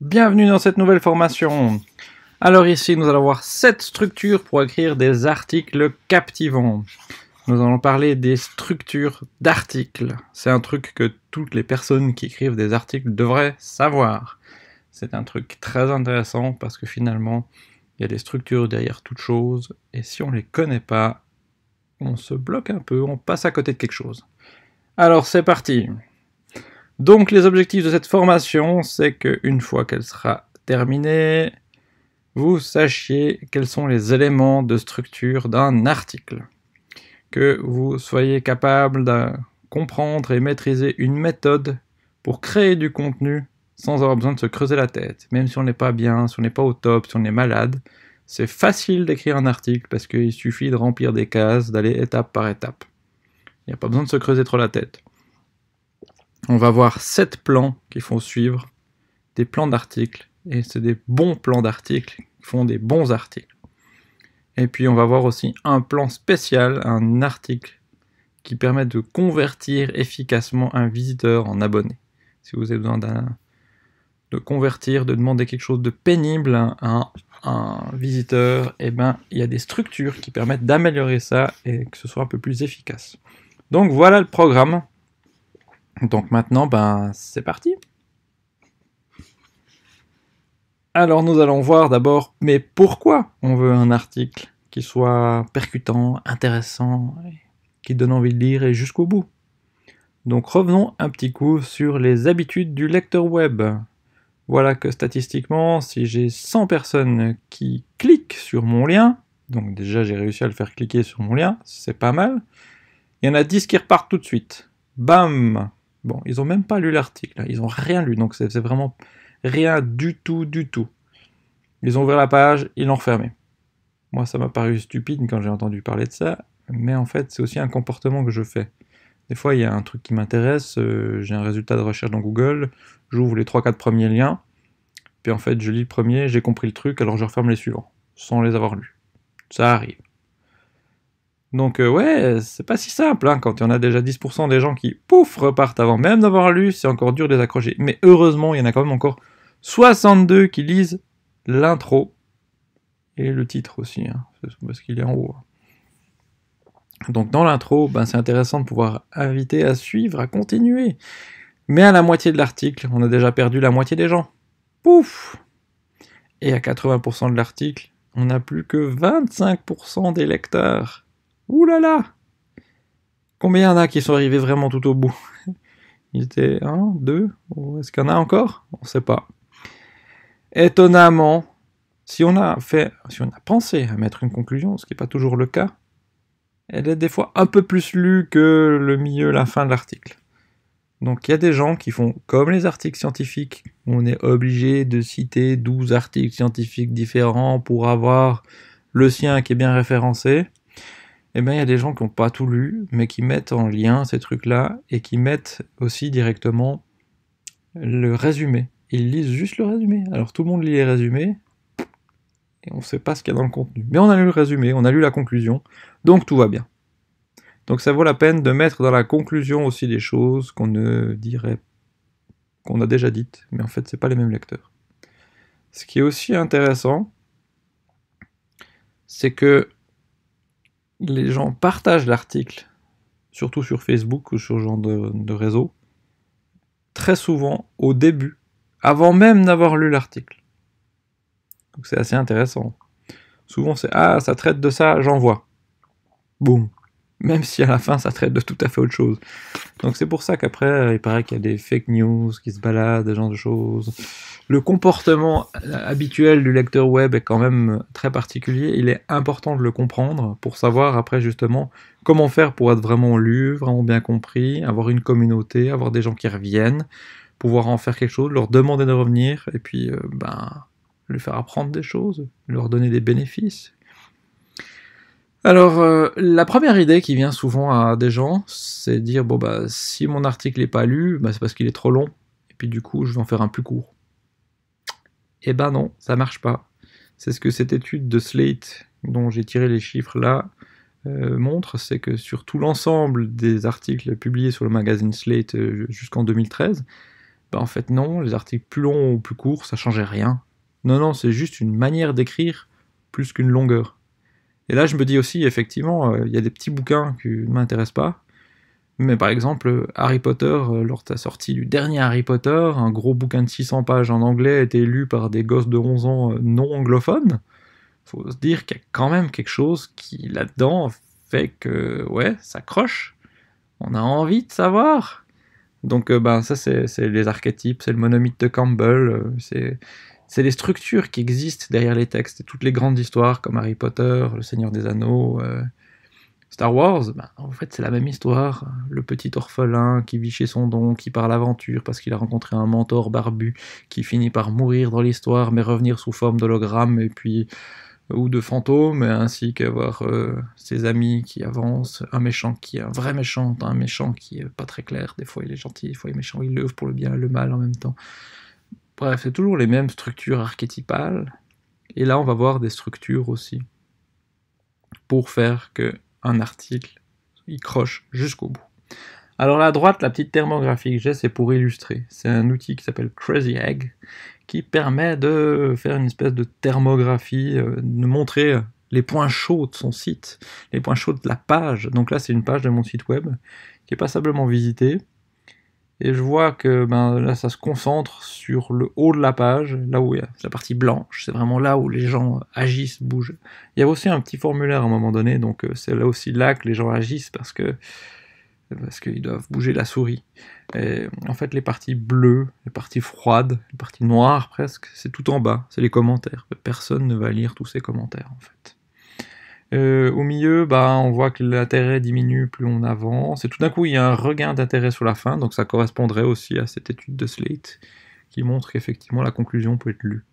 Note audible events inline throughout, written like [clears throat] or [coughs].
Bienvenue dans cette nouvelle formation. Alors ici, nous allons voir sept structures pour écrire des articles captivants. Nous allons parler des structures d'articles. C'est un truc que toutes les personnes qui écrivent des articles devraient savoir. C'est un truc très intéressant parce que finalement, il y a des structures derrière toute chose et si on les connaît pas, on se bloque un peu, on passe à côté de quelque chose. Alors c'est parti. Donc les objectifs de cette formation, c'est qu'une fois qu'elle sera terminée, vous sachiez quels sont les éléments de structure d'un article. Que vous soyez capable de comprendre et maîtriser une méthode pour créer du contenu sans avoir besoin de se creuser la tête. Même si on n'est pas bien, si on n'est pas au top, si on est malade, c'est facile d'écrire un article parce qu'il suffit de remplir des cases, d'aller étape par étape. Il n'y a pas besoin de se creuser trop la tête. On va voir sept plans qui font suivre des plans d'articles. Et c'est des bons plans d'articles qui font des bons articles. Et puis on va voir aussi un plan spécial, un article qui permet de convertir efficacement un visiteur en abonné. Si vous avez besoin de convertir, de demander quelque chose de pénible à un, visiteur, et eh ben il y a des structures qui permettent d'améliorer ça et que ce soit un peu plus efficace. Donc voilà le programme. Donc maintenant, ben, c'est parti. Alors nous allons voir d'abord, mais pourquoi on veut un article qui soit percutant, intéressant, qui donne envie de lire et jusqu'au bout. Donc revenons un petit coup sur les habitudes du lecteur web. Voilà que statistiquement, si j'ai 100 personnes qui cliquent sur mon lien, donc déjà j'ai réussi à le faire cliquer sur mon lien, c'est pas mal, il y en a 10 qui repartent tout de suite. Bam Bon, ils ont même pas lu l'article, hein. ils ont rien lu, donc c'est vraiment rien du tout, du tout. Ils ont ouvert la page, ils l'ont refermée. Moi, ça m'a paru stupide quand j'ai entendu parler de ça, mais en fait, c'est aussi un comportement que je fais. Des fois, il y a un truc qui m'intéresse, euh, j'ai un résultat de recherche dans Google, j'ouvre les 3-4 premiers liens, puis en fait, je lis le premier, j'ai compris le truc, alors je referme les suivants, sans les avoir lus. Ça arrive. Donc euh, ouais, c'est pas si simple, hein, quand il y en a déjà 10% des gens qui, pouf, repartent avant même d'avoir lu, c'est encore dur de les accrocher. Mais heureusement, il y en a quand même encore 62 qui lisent l'intro et le titre aussi, hein, parce qu'il est en haut. Hein. Donc dans l'intro, ben, c'est intéressant de pouvoir inviter à suivre, à continuer. Mais à la moitié de l'article, on a déjà perdu la moitié des gens. Pouf Et à 80% de l'article, on n'a plus que 25% des lecteurs. Ouh là là Combien y en a qui sont arrivés vraiment tout au bout Il était un, deux Est-ce qu'il y en a encore On ne sait pas. Étonnamment, si on a fait, si on a pensé à mettre une conclusion, ce qui n'est pas toujours le cas, elle est des fois un peu plus lue que le milieu, la fin de l'article. Donc il y a des gens qui font comme les articles scientifiques, on est obligé de citer 12 articles scientifiques différents pour avoir le sien qui est bien référencé eh bien, il y a des gens qui n'ont pas tout lu, mais qui mettent en lien ces trucs-là et qui mettent aussi directement le résumé. Ils lisent juste le résumé. Alors tout le monde lit les résumés et on ne sait pas ce qu'il y a dans le contenu. Mais on a lu le résumé, on a lu la conclusion, donc tout va bien. Donc ça vaut la peine de mettre dans la conclusion aussi des choses qu'on ne dirait qu'on a déjà dites, mais en fait ce c'est pas les mêmes lecteurs. Ce qui est aussi intéressant, c'est que les gens partagent l'article, surtout sur Facebook ou sur ce genre de, réseau, très souvent au début, avant même d'avoir lu l'article. Donc c'est assez intéressant. Souvent c'est Ah, ça traite de ça, j'envoie. Boum même si à la fin ça traite de tout à fait autre chose. Donc c'est pour ça qu'après, euh, il paraît qu'il y a des fake news qui se baladent, des genre de choses. Le comportement euh, habituel du lecteur web est quand même très particulier. Il est important de le comprendre pour savoir après justement comment faire pour être vraiment lu, vraiment bien compris, avoir une communauté, avoir des gens qui reviennent, pouvoir en faire quelque chose, leur demander de revenir et puis euh, ben, lui faire apprendre des choses, leur donner des bénéfices, alors, euh, la première idée qui vient souvent à des gens, c'est de dire bon, bah, si mon article n'est pas lu, bah, c'est parce qu'il est trop long, et puis du coup, je vais en faire un plus court. Eh ben non, ça marche pas. C'est ce que cette étude de Slate, dont j'ai tiré les chiffres là, euh, montre, c'est que sur tout l'ensemble des articles publiés sur le magazine Slate euh, jusqu'en 2013, bah, en fait non, les articles plus longs ou plus courts, ça changeait rien. Non, non, c'est juste une manière d'écrire plus qu'une longueur. Et là, je me dis aussi, effectivement, euh, il y a des petits bouquins qui ne m'intéressent pas. Mais par exemple, Harry Potter, euh, lors de la sortie du dernier Harry Potter, un gros bouquin de 600 pages en anglais a été lu par des gosses de 11 ans euh, non anglophones. Faut se dire qu'il y a quand même quelque chose qui, là-dedans, fait que, ouais, ça croche. On a envie de savoir. Donc, ben, ça, c'est les archétypes, c'est le monomythe de Campbell, c'est c'est les structures qui existent derrière les textes. Et toutes les grandes histoires comme Harry Potter, Le Seigneur des Anneaux, euh, Star Wars, ben, en fait, c'est la même histoire. Le petit orphelin qui vit chez son don, qui part à l'aventure parce qu'il a rencontré un mentor barbu, qui finit par mourir dans l'histoire, mais revenir sous forme d'hologramme et puis ou de fantôme, ainsi qu'avoir euh, ses amis qui avancent, un méchant qui est un vrai méchant, un méchant qui est pas très clair, des fois il est gentil, des fois il est méchant, il l'œuvre pour le bien et le mal en même temps. Bref, c'est toujours les mêmes structures archétypales. Et là, on va voir des structures aussi pour faire qu'un article il croche jusqu'au bout. Alors à droite, la petite thermographie que j'ai, c'est pour illustrer. C'est un outil qui s'appelle Crazy Egg qui permet de faire une espèce de thermographie, euh, de montrer euh, les points chauds de son site, les points chauds de la page. Donc là, c'est une page de mon site web qui est passablement visitée. Et je vois que ben, là, ça se concentre sur le haut de la page, là où il y a la partie blanche. C'est vraiment là où les gens agissent, bougent. Il y a aussi un petit formulaire à un moment donné, donc euh, c'est là aussi là que les gens agissent parce que parce qu'ils doivent bouger la souris. en fait, les parties bleues, les parties froides, les parties noires presque, c'est tout en bas, c'est les commentaires. Personne ne va lire tous ces commentaires en fait. Euh, au milieu, bah, on voit que l'intérêt diminue plus on avance. Et tout d'un coup, il y a un regain d'intérêt sur la fin. Donc ça correspondrait aussi à cette étude de Slate qui montre qu'effectivement la conclusion peut être lue.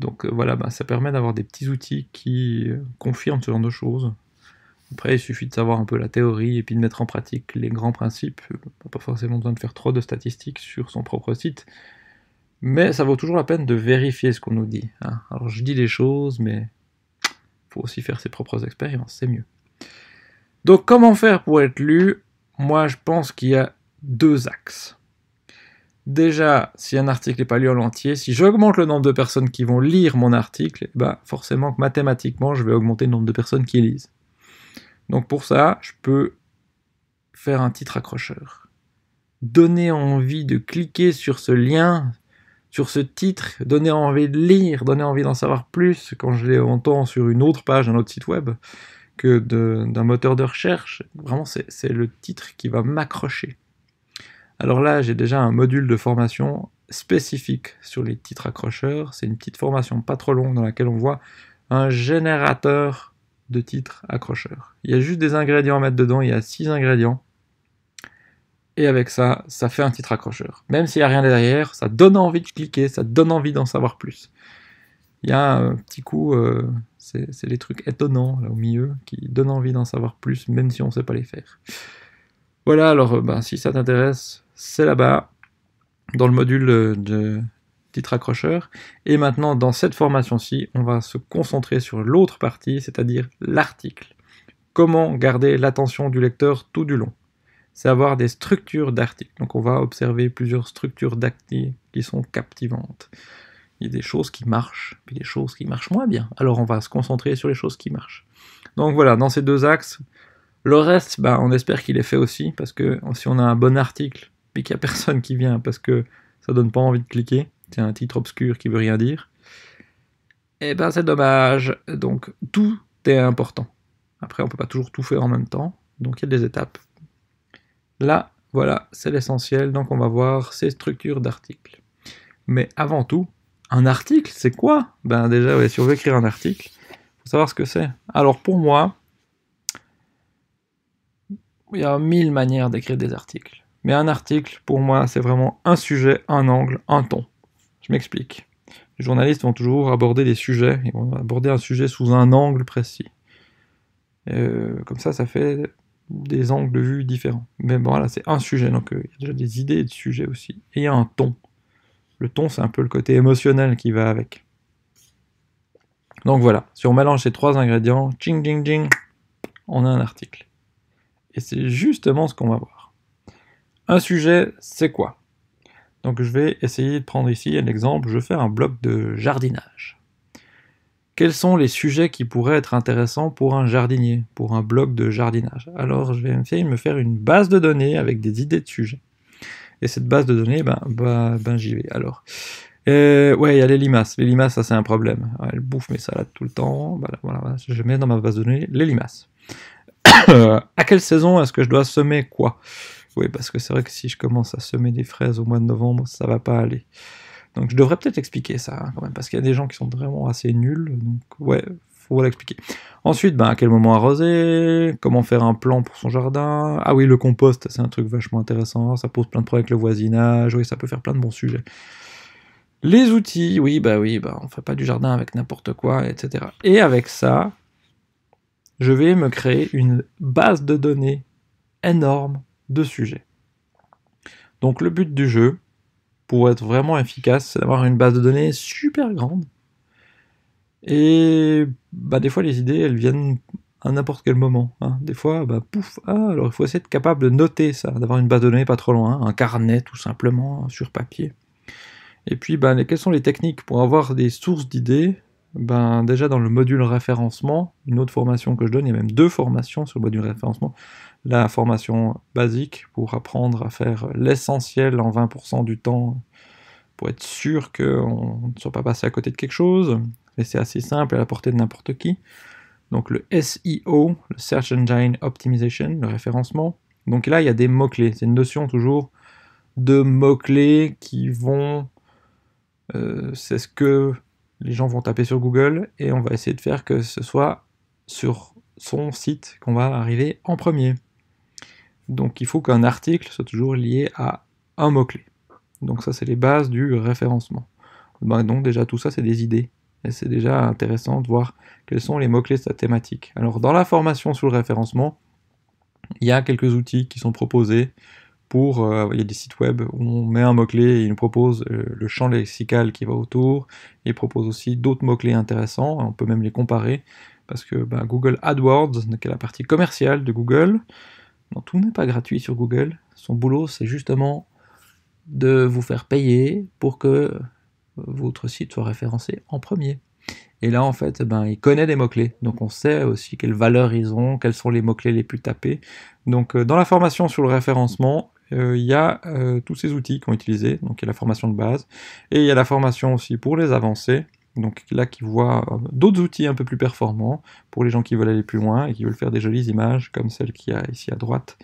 Donc euh, voilà, bah, ça permet d'avoir des petits outils qui euh, confirment ce genre de choses. Après, il suffit de savoir un peu la théorie et puis de mettre en pratique les grands principes. Pas forcément besoin de faire trop de statistiques sur son propre site. Mais ça vaut toujours la peine de vérifier ce qu'on nous dit. Hein. Alors je dis des choses, mais faut aussi faire ses propres expériences, c'est mieux. Donc comment faire pour être lu Moi je pense qu'il y a deux axes. Déjà, si un article n'est pas lu en entier, si j'augmente le nombre de personnes qui vont lire mon article, eh ben, forcément que mathématiquement je vais augmenter le nombre de personnes qui lisent. Donc pour ça, je peux faire un titre accrocheur. Donner envie de cliquer sur ce lien sur ce titre, donner envie de lire, donner envie d'en savoir plus quand je l'entends sur une autre page, un autre site web, que d'un moteur de recherche. Vraiment, c'est le titre qui va m'accrocher. Alors là, j'ai déjà un module de formation spécifique sur les titres accrocheurs. C'est une petite formation pas trop longue dans laquelle on voit un générateur de titres accrocheurs. Il y a juste des ingrédients à mettre dedans, il y a six ingrédients et avec ça, ça fait un titre accrocheur. Même s'il n'y a rien derrière, ça donne envie de cliquer, ça donne envie d'en savoir plus. Il y a un petit coup, euh, c'est les trucs étonnants là au milieu qui donnent envie d'en savoir plus, même si on ne sait pas les faire. Voilà, alors euh, bah, si ça t'intéresse, c'est là-bas, dans le module euh, de titre accrocheur. Et maintenant, dans cette formation-ci, on va se concentrer sur l'autre partie, c'est-à-dire l'article. Comment garder l'attention du lecteur tout du long c'est avoir des structures d'articles. Donc on va observer plusieurs structures d'articles qui sont captivantes. Il y a des choses qui marchent, puis des choses qui marchent moins bien. Alors on va se concentrer sur les choses qui marchent. Donc voilà, dans ces deux axes. Le reste, bah, on espère qu'il est fait aussi, parce que si on a un bon article, puis qu'il n'y a personne qui vient parce que ça ne donne pas envie de cliquer, c'est un titre obscur qui veut rien dire, eh ben c'est dommage. Donc tout est important. Après, on peut pas toujours tout faire en même temps, donc il y a des étapes. Là, voilà, c'est l'essentiel. Donc on va voir ces structures d'articles. Mais avant tout, un article, c'est quoi Ben déjà, si on veut écrire un article, faut savoir ce que c'est. Alors pour moi, il y a mille manières d'écrire des articles. Mais un article, pour moi, c'est vraiment un sujet, un angle, un ton. Je m'explique. Les journalistes vont toujours aborder des sujets, ils vont aborder un sujet sous un angle précis. Euh, comme ça, ça fait des angles de vue différents. Mais bon, voilà, c'est un sujet, donc euh, il y a déjà des idées de sujets aussi. Et il y a un ton. Le ton, c'est un peu le côté émotionnel qui va avec. Donc voilà, si on mélange ces trois ingrédients, ching ching ching, on a un article. Et c'est justement ce qu'on va voir. Un sujet, c'est quoi Donc je vais essayer de prendre ici un exemple, je vais faire un bloc de jardinage quels sont les sujets qui pourraient être intéressants pour un jardinier, pour un blog de jardinage. Alors je vais me faire une base de données avec des idées de sujets. Et cette base de données, ben, ben, ben j'y vais. Alors, euh, ouais, il y a les limaces. Les limaces, ça c'est un problème. Ouais, elles bouffent mes salades tout le temps. Voilà, voilà, je mets dans ma base de données les limaces. [coughs] à quelle saison est-ce que je dois semer quoi Oui, parce que c'est vrai que si je commence à semer des fraises au mois de novembre, ça va pas aller. Donc je devrais peut-être expliquer ça hein, quand même, parce qu'il y a des gens qui sont vraiment assez nuls, donc ouais, faut l'expliquer. Ensuite, ben, à quel moment arroser, comment faire un plan pour son jardin. Ah oui, le compost, c'est un truc vachement intéressant, ça pose plein de problèmes avec le voisinage, oui, ça peut faire plein de bons sujets. Les outils, oui, bah oui, bah on fait pas du jardin avec n'importe quoi, etc. Et avec ça, je vais me créer une base de données énorme de sujets. Donc le but du jeu, pour être vraiment efficace, c'est d'avoir une base de données super grande. Et bah, des fois, les idées, elles viennent à n'importe quel moment. Hein. Des fois, bah, pouf, ah, alors il faut essayer d'être capable de noter ça, d'avoir une base de données pas trop loin, un carnet tout simplement sur papier. Et puis, bah, quelles sont les techniques pour avoir des sources d'idées ben, Déjà dans le module référencement, une autre formation que je donne, il y a même deux formations sur le module référencement la formation basique pour apprendre à faire l'essentiel en 20% du temps pour être sûr qu'on ne soit pas passé à côté de quelque chose. Et c'est assez simple à la portée de n'importe qui. Donc le SEO, le Search Engine Optimization, le référencement. Donc là, il y a des mots-clés. C'est une notion toujours de mots-clés qui vont... Euh, c'est ce que les gens vont taper sur Google et on va essayer de faire que ce soit sur son site qu'on va arriver en premier. Donc il faut qu'un article soit toujours lié à un mot-clé. Donc ça, c'est les bases du référencement. Ben, donc déjà, tout ça, c'est des idées. Et c'est déjà intéressant de voir quels sont les mots-clés de sa thématique. Alors dans la formation sur le référencement, il y a quelques outils qui sont proposés pour... Euh, il y a des sites web où on met un mot-clé et il nous propose euh, le champ lexical qui va autour. Il propose aussi d'autres mots-clés intéressants. On peut même les comparer parce que ben, Google AdWords, qui est la partie commerciale de Google, non, tout n'est pas gratuit sur Google. Son boulot, c'est justement de vous faire payer pour que votre site soit référencé en premier. Et là, en fait, eh ben, il connaît des mots-clés. Donc, on sait aussi quelles valeurs ils ont, quels sont les mots-clés les plus tapés. Donc, euh, dans la formation sur le référencement, euh, il y a euh, tous ces outils qu'on utilise. Donc, il y a la formation de base et il y a la formation aussi pour les avancées donc là qui voit euh, d'autres outils un peu plus performants pour les gens qui veulent aller plus loin et qui veulent faire des jolies images comme celle qu'il y a ici à droite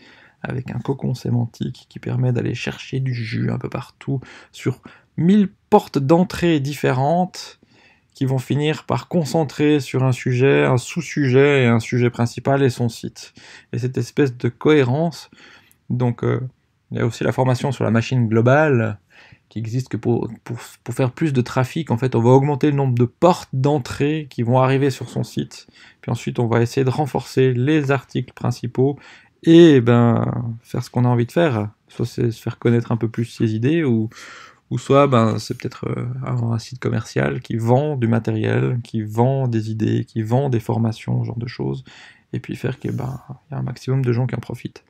avec un cocon sémantique qui permet d'aller chercher du jus un peu partout sur 1000 portes d'entrée différentes qui vont finir par concentrer sur un sujet, un sous-sujet et un sujet principal et son site. Et cette espèce de cohérence, donc euh, il y a aussi la formation sur la machine globale, qui existe que pour, pour, faire plus de trafic, en fait, on va augmenter le nombre de portes d'entrée qui vont arriver sur son site. Puis ensuite, on va essayer de renforcer les articles principaux et ben, faire ce qu'on a envie de faire. Soit c'est se faire connaître un peu plus ses idées, ou, ou soit ben, c'est peut-être euh, un site commercial qui vend du matériel, qui vend des idées, qui vend des formations, ce genre de choses. Et puis faire qu'il ben, y a un maximum de gens qui en profitent.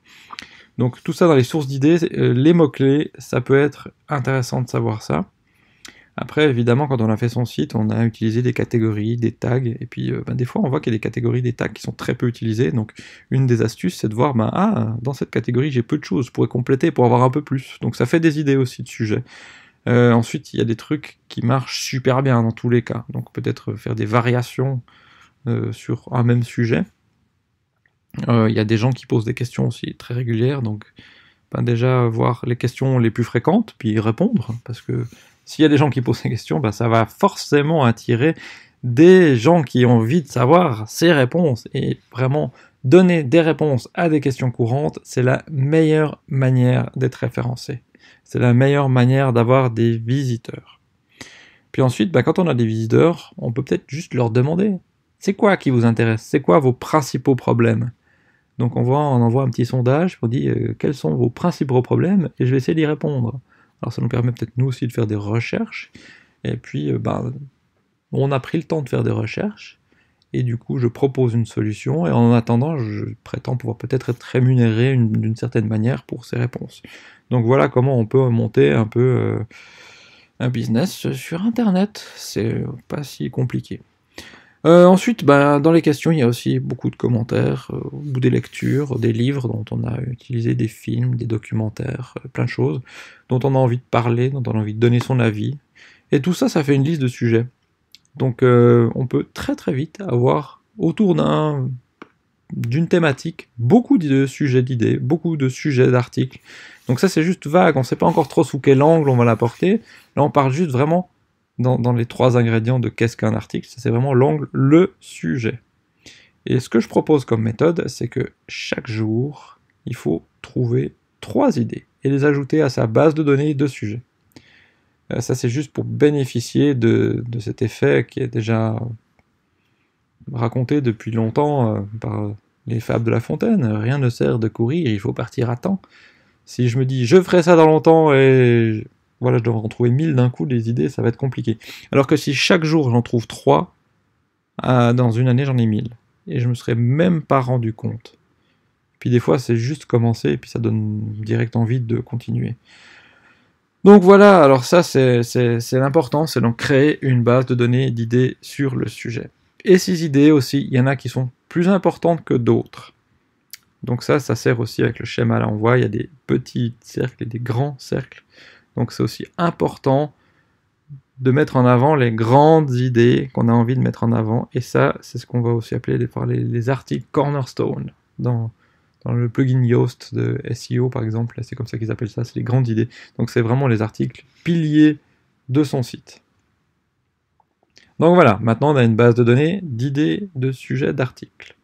Donc tout ça dans les sources d'idées, euh, les mots-clés, ça peut être intéressant de savoir ça. Après, évidemment, quand on a fait son site, on a utilisé des catégories, des tags, et puis euh, ben, des fois on voit qu'il y a des catégories, des tags qui sont très peu utilisés. Donc une des astuces, c'est de voir, ben, ah, dans cette catégorie j'ai peu de choses, je pourrais compléter pour avoir un peu plus. Donc ça fait des idées aussi de sujets. Euh, ensuite, il y a des trucs qui marchent super bien dans tous les cas. Donc peut-être faire des variations sur un même sujet. Euh, il y a des gens qui posent des questions aussi très régulières, donc ben, déjà voir les questions les plus fréquentes, puis répondre, parce que s'il y a des gens qui posent des questions, ben, ça va forcément attirer des gens qui ont envie de savoir ces réponses. Et vraiment, donner des réponses à des questions courantes, c'est la meilleure manière d'être référencé. C'est la meilleure manière d'avoir des visiteurs. Puis ensuite, ben, quand on a des visiteurs, on peut peut-être juste leur demander, c'est quoi qui vous intéresse C'est quoi vos principaux problèmes donc on, voit, on envoie un petit sondage pour dire euh, quels sont vos principaux problèmes et je vais essayer d'y répondre. Alors ça nous permet peut-être nous aussi de faire des recherches. Et puis euh, ben, on a pris le temps de faire des recherches et du coup je propose une solution et en attendant je prétends pouvoir peut-être être rémunéré d'une certaine manière pour ces réponses. Donc voilà comment on peut monter un peu euh, un business sur Internet. C'est pas si compliqué. Euh, ensuite, bah, dans les questions, il y a aussi beaucoup de commentaires, euh, ou des lectures, des livres dont on a utilisé, des films, des documentaires, euh, plein de choses, dont on a envie de parler, dont on a envie de donner son avis. Et tout ça, ça fait une liste de sujets. Donc on peut très très vite avoir autour d'un d'une thématique, beaucoup de sujets d'idées, beaucoup de sujets d'articles. Donc ça c'est juste vague, on ne sait pas encore trop sous quel angle on va l'apporter. Là on parle juste vraiment dans, les trois ingrédients de qu'est-ce qu'un article, c'est vraiment l'angle, le sujet. Et ce que je propose comme méthode, c'est que chaque jour, il faut trouver trois idées et les ajouter à sa base de données de sujets. Euh, ça, c'est juste pour bénéficier de, cet effet qui est déjà raconté depuis longtemps euh, par les fables de La Fontaine. Rien ne sert de courir, il faut partir à temps. Si je me dis je ferai ça dans longtemps et voilà, je devrais en trouver 1000 d'un coup, des idées, ça va être compliqué. Alors que si chaque jour j'en trouve trois, euh, dans une année j'en ai 1000. Et je me serais même pas rendu compte. Puis des fois c'est juste commencer et puis ça donne direct envie de continuer. Donc voilà, alors ça c'est l'important, c'est donc créer une base de données d'idées sur le sujet. Et ces idées aussi, il y en a qui sont plus importantes que d'autres. Donc ça, ça sert aussi avec le schéma là, on voit, il y a des petits cercles et des grands cercles. Donc c'est aussi important de mettre en avant les grandes idées qu'on a envie de mettre en avant. Et ça, c'est ce qu'on va aussi appeler les, articles cornerstone dans, dans, le plugin Yoast de SEO, par exemple. C'est comme ça qu'ils appellent ça, c'est les grandes idées. Donc c'est vraiment les articles piliers de son site. Donc voilà, maintenant on a une base de données d'idées, de sujets, d'articles.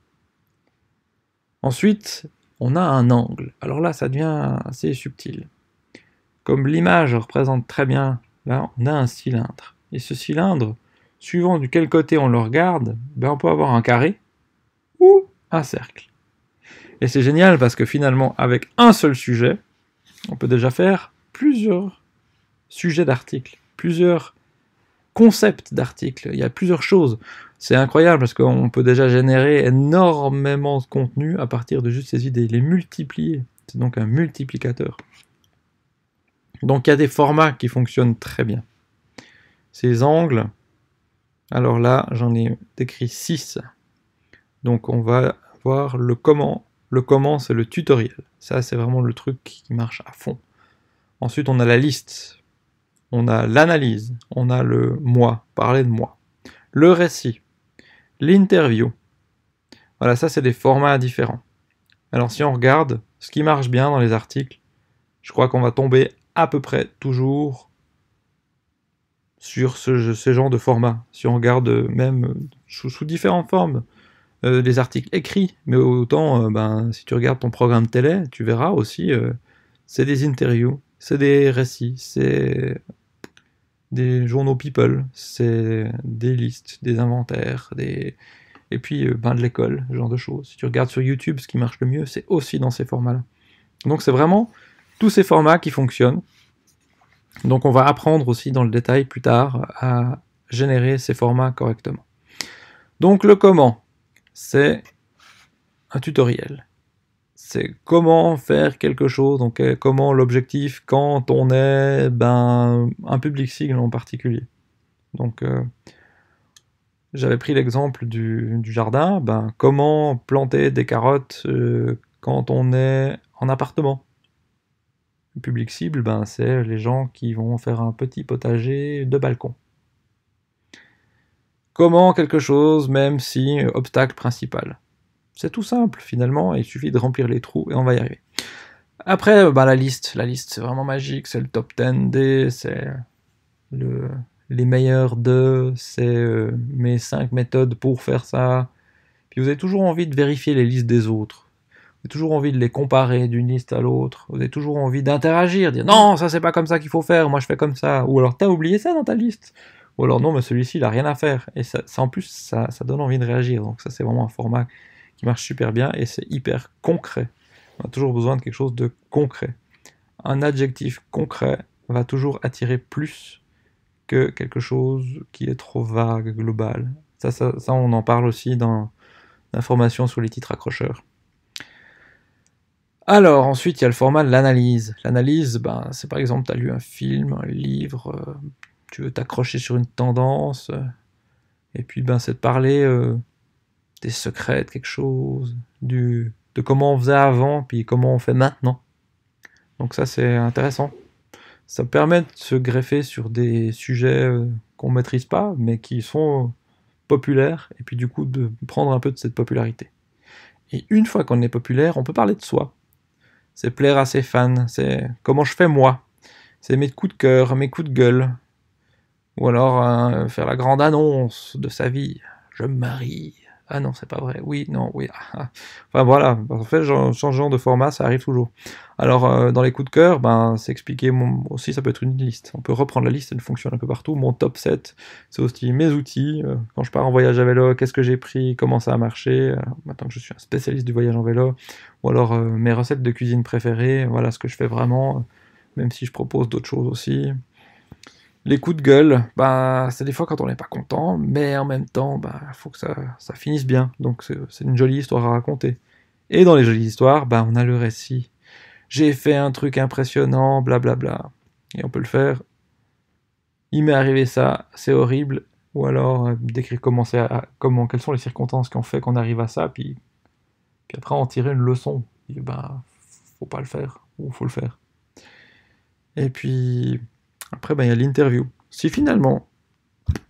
Ensuite, on a un angle. Alors là, ça devient assez subtil. Comme l'image représente très bien, là, ben, on a un cylindre. Et ce cylindre, suivant du quel côté on le regarde, ben, on peut avoir un carré ou un cercle. Et c'est génial parce que finalement, avec un seul sujet, on peut déjà faire plusieurs sujets d'articles, plusieurs concepts d'articles. Il y a plusieurs choses. C'est incroyable parce qu'on peut déjà générer énormément de contenu à partir de juste ces idées, les multiplier. C'est donc un multiplicateur. Donc il y a des formats qui fonctionnent très bien. Ces angles, alors là j'en ai décrit 6. Donc on va voir le comment. Le comment c'est le tutoriel. Ça c'est vraiment le truc qui marche à fond. Ensuite on a la liste. On a l'analyse. On a le moi, parler de moi. Le récit. L'interview. Voilà, ça c'est des formats différents. Alors si on regarde ce qui marche bien dans les articles, je crois qu'on va tomber à peu près toujours sur ce, genre de format. Si on regarde euh, même euh, sous, différentes formes, euh, des articles écrits, mais autant, ben, si tu regardes ton programme télé, tu verras aussi, c'est des interviews, c'est des récits, c'est des journaux people, c'est des listes, des inventaires, des... et puis ben, de l'école, ce genre de choses. Si tu regardes sur YouTube, ce qui marche le mieux, c'est aussi dans ces formats-là. Donc c'est vraiment tous ces formats qui fonctionnent. Donc on va apprendre aussi dans le détail plus tard à générer ces formats correctement. Donc le comment, c'est un tutoriel. C'est comment faire quelque chose, donc euh, comment l'objectif quand on est ben, un public signe en particulier. Donc euh, j'avais pris l'exemple du, jardin, ben, comment planter des carottes euh, quand on est en appartement public cible, ben, c'est les gens qui vont faire un petit potager de balcon. Comment quelque chose, même si euh, obstacle principal C'est tout simple finalement, il suffit de remplir les trous et on va y arriver. Après, ben, la liste, la liste c'est vraiment magique, c'est le top 10 des, c'est le, les meilleurs de, c'est euh, mes 5 méthodes pour faire ça. Puis vous avez toujours envie de vérifier les listes des autres vous avez toujours envie de les comparer d'une liste à l'autre. Vous avez toujours envie d'interagir, dire non, ça c'est pas comme ça qu'il faut faire, moi je fais comme ça. Ou alors t'as oublié ça dans ta liste. Ou alors non, mais celui-ci il a rien à faire. Et ça, en plus, ça, donne envie de réagir. Donc ça c'est vraiment un format qui marche super bien et c'est hyper concret. On a toujours besoin de quelque chose de concret. Un adjectif concret va toujours attirer plus que quelque chose qui est trop vague, global. ça on en parle aussi dans l'information sur les titres accrocheurs. Alors, ensuite, il y a le format de l'analyse. L'analyse, ben, c'est par exemple, tu as lu un film, un livre, euh, tu veux t'accrocher sur une tendance, euh, et puis ben, c'est de parler euh, des secrets de quelque chose, du, de comment on faisait avant, puis comment on fait maintenant. Donc ça, c'est intéressant. Ça permet de se greffer sur des sujets qu'on ne maîtrise pas, mais qui sont populaires, et puis du coup de prendre un peu de cette popularité. Et une fois qu'on est populaire, on peut parler de soi c'est plaire à ses fans, c'est comment je fais moi, c'est mes coups de cœur, mes coups de gueule, ou alors euh, faire la grande annonce de sa vie, je me marie, ah non, c'est pas vrai. Oui, non, oui. Ah, ah. enfin voilà, en fait, changeant de format, ça arrive toujours. Alors, euh, dans les coups de cœur, ben, c'est expliqué aussi, ça peut être une liste. On peut reprendre la liste, elle fonctionne un peu partout. Mon top 7, c'est aussi mes outils. Euh, quand je pars en voyage à vélo, qu'est-ce que j'ai pris, comment ça a marché. Euh, maintenant que je suis un spécialiste du voyage en vélo, ou alors mes recettes de cuisine préférées, voilà ce que je fais vraiment, même si je propose d'autres choses aussi les coups de gueule, bah, c'est des fois quand on n'est pas content, mais en même temps, il bah, faut que ça, ça, finisse bien. Donc c'est une jolie histoire à raconter. Et dans les jolies histoires, bah, on a le récit. J'ai fait un truc impressionnant, blablabla. Et on peut le faire. Il m'est arrivé ça, c'est horrible. Ou alors euh, décrire comment, ah, comment, quelles sont les circonstances qui ont fait qu'on arrive à ça, puis, après en tirer une leçon. Et bah, faut pas le faire, ou faut le faire. Et puis, après, bah, il y a l'interview. Si finalement, tu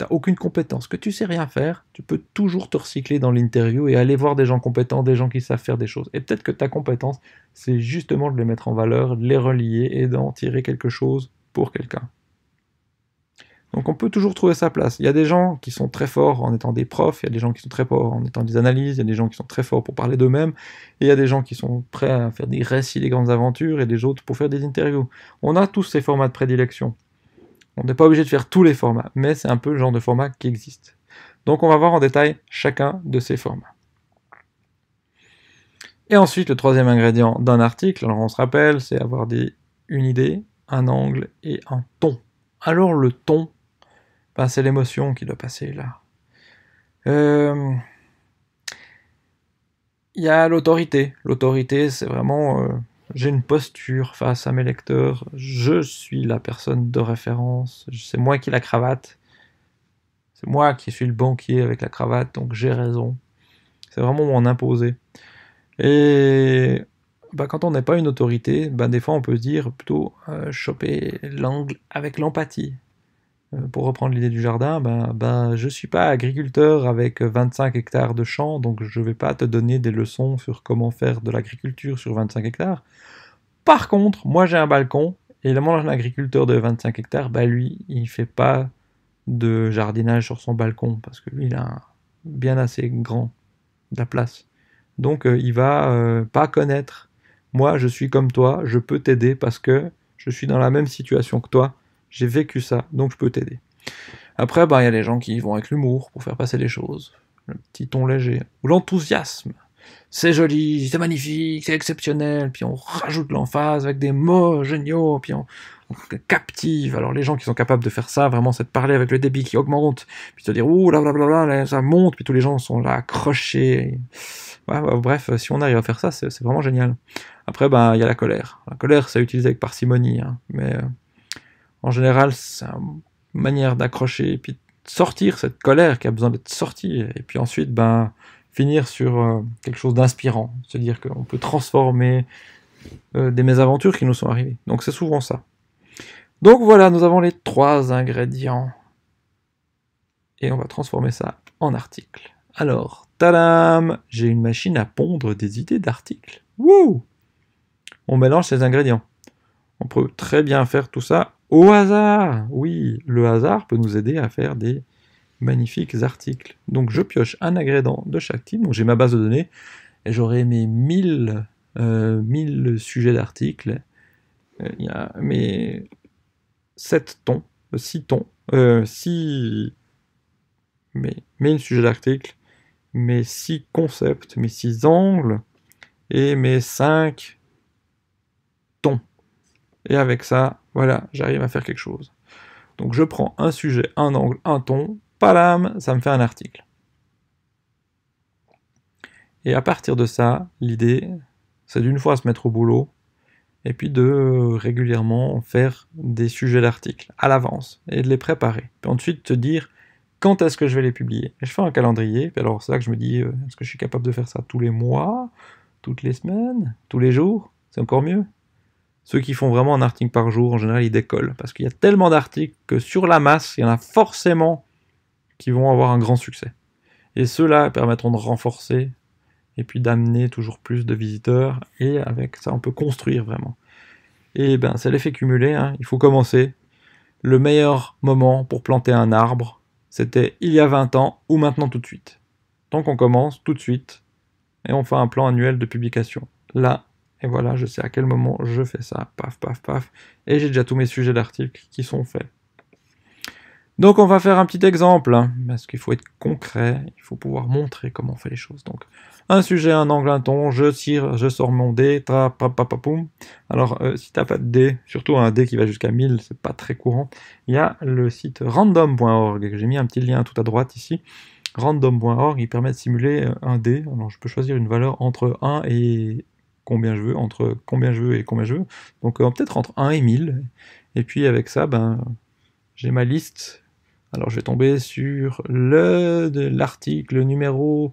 n'as aucune compétence, que tu sais rien faire, tu peux toujours te recycler dans l'interview et aller voir des gens compétents, des gens qui savent faire des choses. Et peut-être que ta compétence, c'est justement de les mettre en valeur, de les relier et d'en tirer quelque chose pour quelqu'un. Donc on peut toujours trouver sa place. Il y a des gens qui sont très forts en étant des profs, il y a des gens qui sont très forts en étant des analyses, il y a des gens qui sont très forts pour parler d'eux-mêmes, et il y a des gens qui sont prêts à faire des récits des grandes aventures et des autres pour faire des interviews. On a tous ces formats de prédilection. On n'est pas obligé de faire tous les formats, mais c'est un peu le genre de format qui existe. Donc on va voir en détail chacun de ces formats. Et ensuite, le troisième ingrédient d'un article, alors on se rappelle, c'est avoir des, une idée, un angle et un ton. Alors le ton, c'est l'émotion qui doit passer là. Euh, il y a l'autorité. L'autorité, c'est vraiment euh, j'ai une posture face à mes lecteurs. Je suis la personne de référence. C'est moi qui ai la cravate. C'est moi qui suis le banquier avec la cravate, donc j'ai raison. C'est vraiment mon imposé. Et bah, quand on n'est pas une autorité, bah, des fois on peut se dire plutôt euh, choper l'angle avec l'empathie. Euh, pour reprendre l'idée du jardin, ben, ben, je ne suis pas agriculteur avec 25 hectares de champs, donc je ne vais pas te donner des leçons sur comment faire de l'agriculture sur 25 hectares. Par contre, moi j'ai un balcon, et le un agriculteur de 25 hectares, ben, lui, il ne fait pas de jardinage sur son balcon, parce que lui, il a bien assez grand de la place. Donc euh, il va euh, pas connaître. Moi, je suis comme toi, je peux t'aider parce que je suis dans la même situation que toi j'ai vécu ça, donc je peux t'aider. Après, bah, il y a les gens qui vont avec l'humour pour faire passer les choses, le petit ton léger, ou l'enthousiasme. C'est joli, c'est magnifique, c'est exceptionnel, puis on rajoute l'emphase avec des mots géniaux, puis on, captive. Alors les gens qui sont capables de faire ça, vraiment, c'est de parler avec le débit qui augmente, puis de dire ouh là, là, là, là, ça monte, puis tous les gens sont là accrochés. bref, si on arrive à faire ça, c'est vraiment génial. Après, bah, il y a la colère. La colère, c'est utilisé avec parcimonie, hein, mais euh, en général, c'est une manière d'accrocher et puis de sortir cette colère qui a besoin d'être sortie. Et puis ensuite, ben, finir sur euh, quelque chose d'inspirant. à dire qu'on peut transformer euh, des mésaventures qui nous sont arrivées. Donc c'est souvent ça. Donc voilà, nous avons les trois ingrédients. Et on va transformer ça en article. Alors, tadam J'ai une machine à pondre des idées d'articles. Wouh On mélange ces ingrédients. On peut très bien faire tout ça au hasard. Oui, le hasard peut nous aider à faire des magnifiques articles. Donc je pioche un agrédant de chaque type. Donc j'ai ma base de données et j'aurai mes 1000, euh, sujets d'articles. Euh, il y a mes 7 tons, six tons, euh, mais, mais sujets d'articles, mes six concepts, mes six angles et mes cinq tons. Et avec ça, voilà, j'arrive à faire quelque chose. Donc je prends un sujet, un angle, un ton, palam, ça me fait un article. Et à partir de ça, l'idée, c'est d'une fois se mettre au boulot, et puis de euh, régulièrement faire des sujets d'articles à l'avance, et de les préparer. Puis ensuite te dire quand est-ce que je vais les publier. Et je fais un calendrier, puis alors c'est là que je me dis, euh, est-ce que je suis capable de faire ça tous les mois, toutes les semaines, tous les jours C'est encore mieux. Ceux qui font vraiment un article par jour, en général, ils décollent parce qu'il y a tellement d'articles que sur la masse, il y en a forcément qui vont avoir un grand succès. Et ceux-là permettront de renforcer et puis d'amener toujours plus de visiteurs. Et avec ça, on peut construire vraiment. Et ben, c'est l'effet cumulé. Hein. Il faut commencer. Le meilleur moment pour planter un arbre, c'était il y a 20 ans ou maintenant tout de suite. Donc on commence tout de suite et on fait un plan annuel de publication. Là, et voilà, je sais à quel moment je fais ça, paf, paf, paf, et j'ai déjà tous mes sujets d'articles qui sont faits. Donc on va faire un petit exemple, hein, parce qu'il faut être concret, il faut pouvoir montrer comment on fait les choses. Donc un sujet, un angle, un ton, je tire, je sors mon dé, tra, pa, pa, pa, poum. Alors si euh, si t'as pas de dé, surtout un dé qui va jusqu'à 1000, c'est pas très courant, il y a le site random.org, j'ai mis un petit lien tout à droite ici, random.org, il permet de simuler euh, un dé, alors je peux choisir une valeur entre 1 et combien je veux, entre combien je veux et combien je veux. Donc euh, peut-être entre 1 et 1000. Et puis avec ça, ben, j'ai ma liste. Alors je vais tomber sur le l'article numéro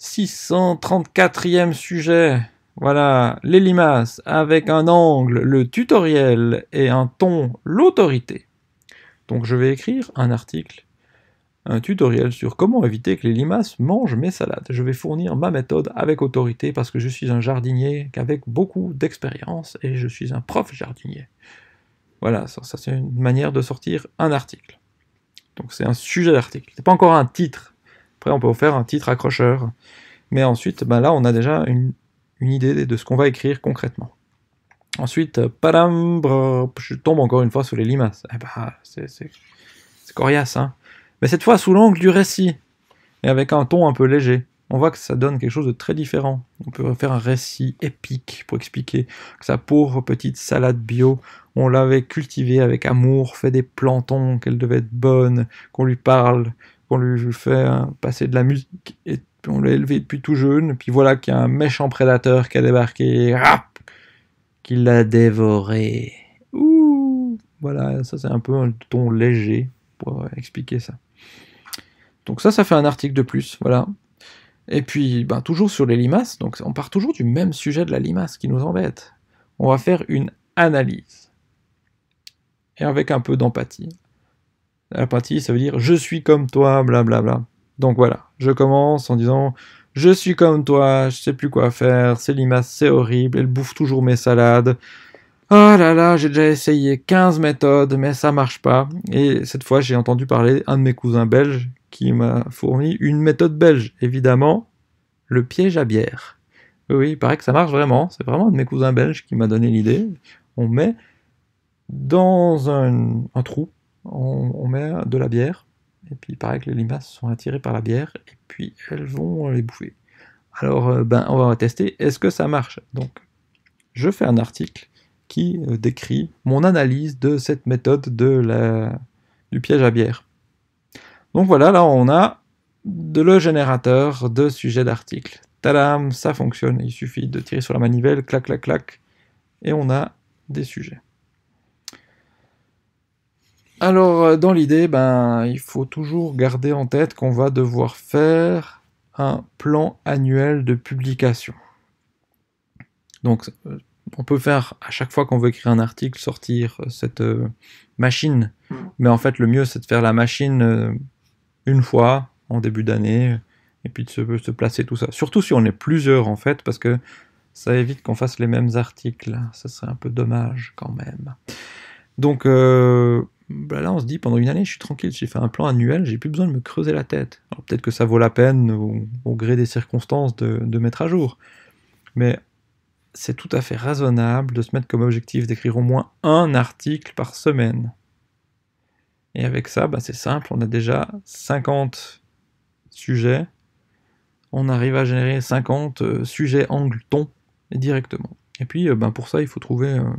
634e sujet. Voilà, les limaces avec un angle, le tutoriel et un ton, l'autorité. Donc je vais écrire un article un tutoriel sur comment éviter que les limaces mangent mes salades. Je vais fournir ma méthode avec autorité parce que je suis un jardinier avec beaucoup d'expérience et je suis un prof jardinier. Voilà, ça, c'est une manière de sortir un article. Donc c'est un sujet d'article. C'est pas encore un titre. Après on peut faire un titre accrocheur. Mais ensuite, ben là on a déjà une, idée de ce qu'on va écrire concrètement. Ensuite, padam, je tombe encore une fois sur les limaces. Eh ben, c'est coriace, hein mais cette fois sous l'angle du récit, et avec un ton un peu léger. On voit que ça donne quelque chose de très différent. On peut faire un récit épique pour expliquer que sa pauvre petite salade bio, on l'avait cultivée avec amour, fait des plantons, qu'elle devait être bonne, qu'on lui parle, qu'on lui fait passer de la musique, et on l'a élevée depuis tout jeune, et puis voilà qu'il y a un méchant prédateur qui a débarqué, rap, qui l'a dévorée. Ouh Voilà, ça c'est un peu un ton léger pour expliquer ça. Donc ça, ça fait un article de plus, voilà. Et puis, ben, toujours sur les limaces, donc on part toujours du même sujet de la limace qui nous embête. On va faire une analyse. Et avec un peu d'empathie. L'empathie, ça veut dire je suis comme toi, blablabla. Donc voilà, je commence en disant je suis comme toi, je sais plus quoi faire, ces limaces, c'est horrible, elle bouffe toujours mes salades. Ah là là, j'ai déjà essayé 15 méthodes, mais ça marche pas. Et cette fois, j'ai entendu parler un de mes cousins belges qui m'a fourni une méthode belge, évidemment, le piège à bière. Oui, il paraît que ça marche vraiment. C'est vraiment un de mes cousins belges qui m'a donné l'idée. On met dans un, trou, on, met de la bière, et puis il paraît que les limaces sont attirées par la bière, et puis elles vont les bouffer. Alors, euh, ben, on va tester. Est-ce que ça marche Donc, je fais un article qui euh, décrit mon analyse de cette méthode de la, du piège à bière. Donc voilà, là on a de le générateur de sujets d'articles. Tadam, ça fonctionne. Il suffit de tirer sur la manivelle, clac, clac, clac, et on a des sujets. Alors, euh, dans l'idée, ben, il faut toujours garder en tête qu'on va devoir faire un plan annuel de publication. Donc, euh, on peut faire à chaque fois qu'on veut écrire un article sortir euh, cette machine, hmm. mais en fait, le mieux c'est de faire la machine une fois en début d'année, et puis de se, placer tout ça. Surtout si on est plusieurs en fait, parce que ça évite qu'on fasse les mêmes articles. Ça serait un peu dommage quand même. Donc euh, bah là, on se dit pendant une année, je suis tranquille, j'ai fait un plan annuel, j'ai plus besoin de me creuser la tête. peut-être que ça vaut la peine, au, gré des circonstances, de, de mettre à jour. Mais c'est tout à fait raisonnable de se mettre comme objectif d'écrire au moins un article par semaine. Et avec ça, bah, c'est simple, on a déjà 50 sujets. On arrive à générer 50 euh, sujets sujets ton directement. Et puis, euh, bah, pour ça, il faut trouver euh, une